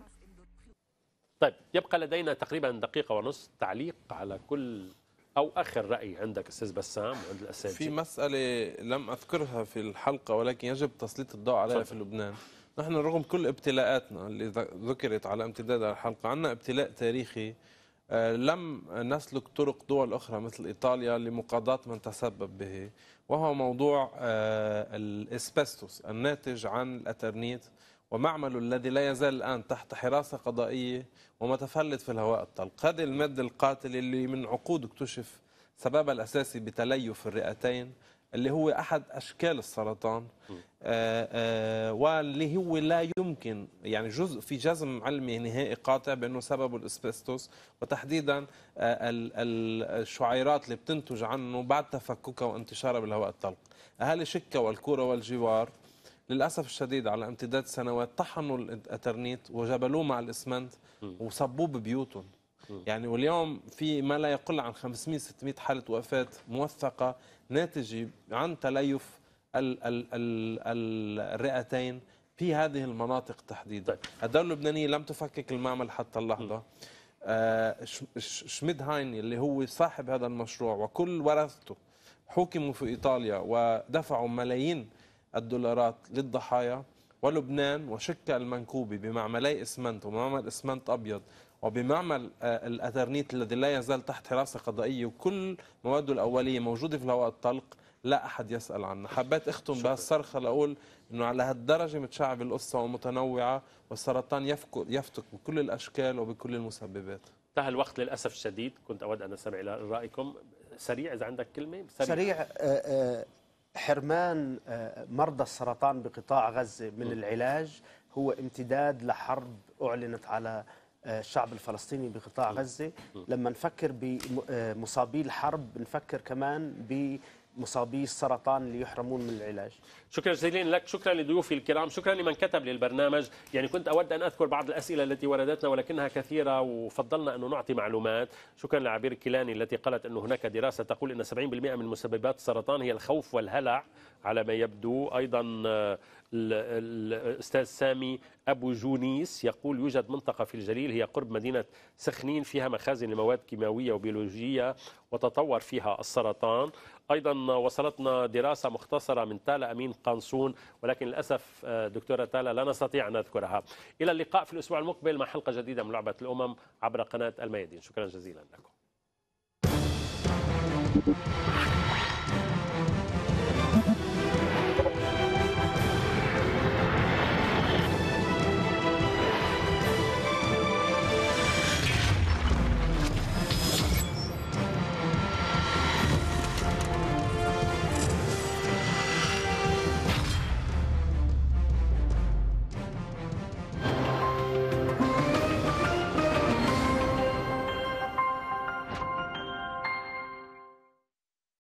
Speaker 2: طيب يبقى لدينا تقريبا دقيقة ونصف تعليق على كل أو آخر رأي عندك أستاذ بسام وعند الأساتذة في
Speaker 3: مسألة لم أذكرها في الحلقة ولكن يجب تسليط الضوء عليها في لبنان نحن رغم كل ابتلاءاتنا اللي ذكرت على امتداد الحلقة عندنا ابتلاء تاريخي آه، لم نسلك طرق دول أخرى مثل إيطاليا لمقاضاة من تسبب به وهو موضوع آه، الاسبستوس الناتج عن الاترنيت ومعمله الذي لا يزال الآن تحت حراسة قضائية ومتفلت في الهواء الطلق هذه المادة القاتلة اللي من عقود اكتشف سببها الأساسي بتليف الرئتين اللي هو أحد أشكال السرطان آه، آه، واللي هو لا يمكن يعني جزء في جزم علمي نهائي قاطع بأنه سببه الإسبستوس وتحديدا آه، الشعيرات اللي بتنتج عنه بعد تفككها وانتشارها بالهواء الطلق أهالي شكا والكورة والجوار للاسف الشديد على امتداد سنوات طحنوا الاترنيت وجبلوه مع الاسمنت وصبوه ببيوتهم يعني واليوم في ما لا يقل عن 500 600 حالة وفاة موثقة ناتجة عن تليف ال ال ال الرئتين في هذه المناطق تحديدا طيب. الدولة اللبنانية لم تفكك المعمل حتى اللحظة آه، شميد هايني اللي هو صاحب هذا المشروع وكل ورثته حكموا في إيطاليا ودفعوا ملايين الدولارات للضحايا ولبنان وشكل المنكوبي بمعملي إسمنت ومعمل إسمنت أبيض وبمعمل آه، الاثرنيت الذي لا يزال تحت حراسة قضائية وكل مواده الأولية موجودة في الهواء الطلق لا أحد يسأل عنه حبيت أختم بهالصرخة لأقول أنه على هالدرجة متشعب القصة ومتنوعة والسرطان يفتك بكل الأشكال وبكل المسببات انتهى الوقت للأسف الشديد كنت أود أن أستمع إلى رأيكم سريع إذا عندك كلمة
Speaker 4: سريع, سريع آه،
Speaker 1: آه، حرمان مرضى السرطان بقطاع غزة من العلاج هو امتداد لحرب أعلنت على الشعب الفلسطيني بقطاع غزة لما نفكر بمصابي الحرب نفكر كمان مصابي السرطان اللي يحرمون من العلاج
Speaker 2: شكرا جزيلا لك شكرا لضيوفي الكرام شكرا لمن كتب للبرنامج يعني كنت أود أن أذكر بعض الأسئلة التي وردتنا ولكنها كثيرة وفضلنا أن نعطي معلومات شكرا لعبير كيلاني التي قالت أن هناك دراسة تقول أن 70% من مسببات السرطان هي الخوف والهلع على ما يبدو أيضا الأستاذ سامي أبو جونيس يقول يوجد منطقة في الجليل هي قرب مدينة سخنين فيها مخازن لمواد كيماوية وبيولوجية وتطور فيها السرطان أيضا وصلتنا دراسة مختصرة من تالا أمين قانصون ولكن للأسف آه، دكتورة تالا لا نستطيع أن نذكرها إلى اللقاء في الأسبوع المقبل مع حلقة جديدة من لعبة الأمم عبر قناة الميادين شكرا جزيلا لكم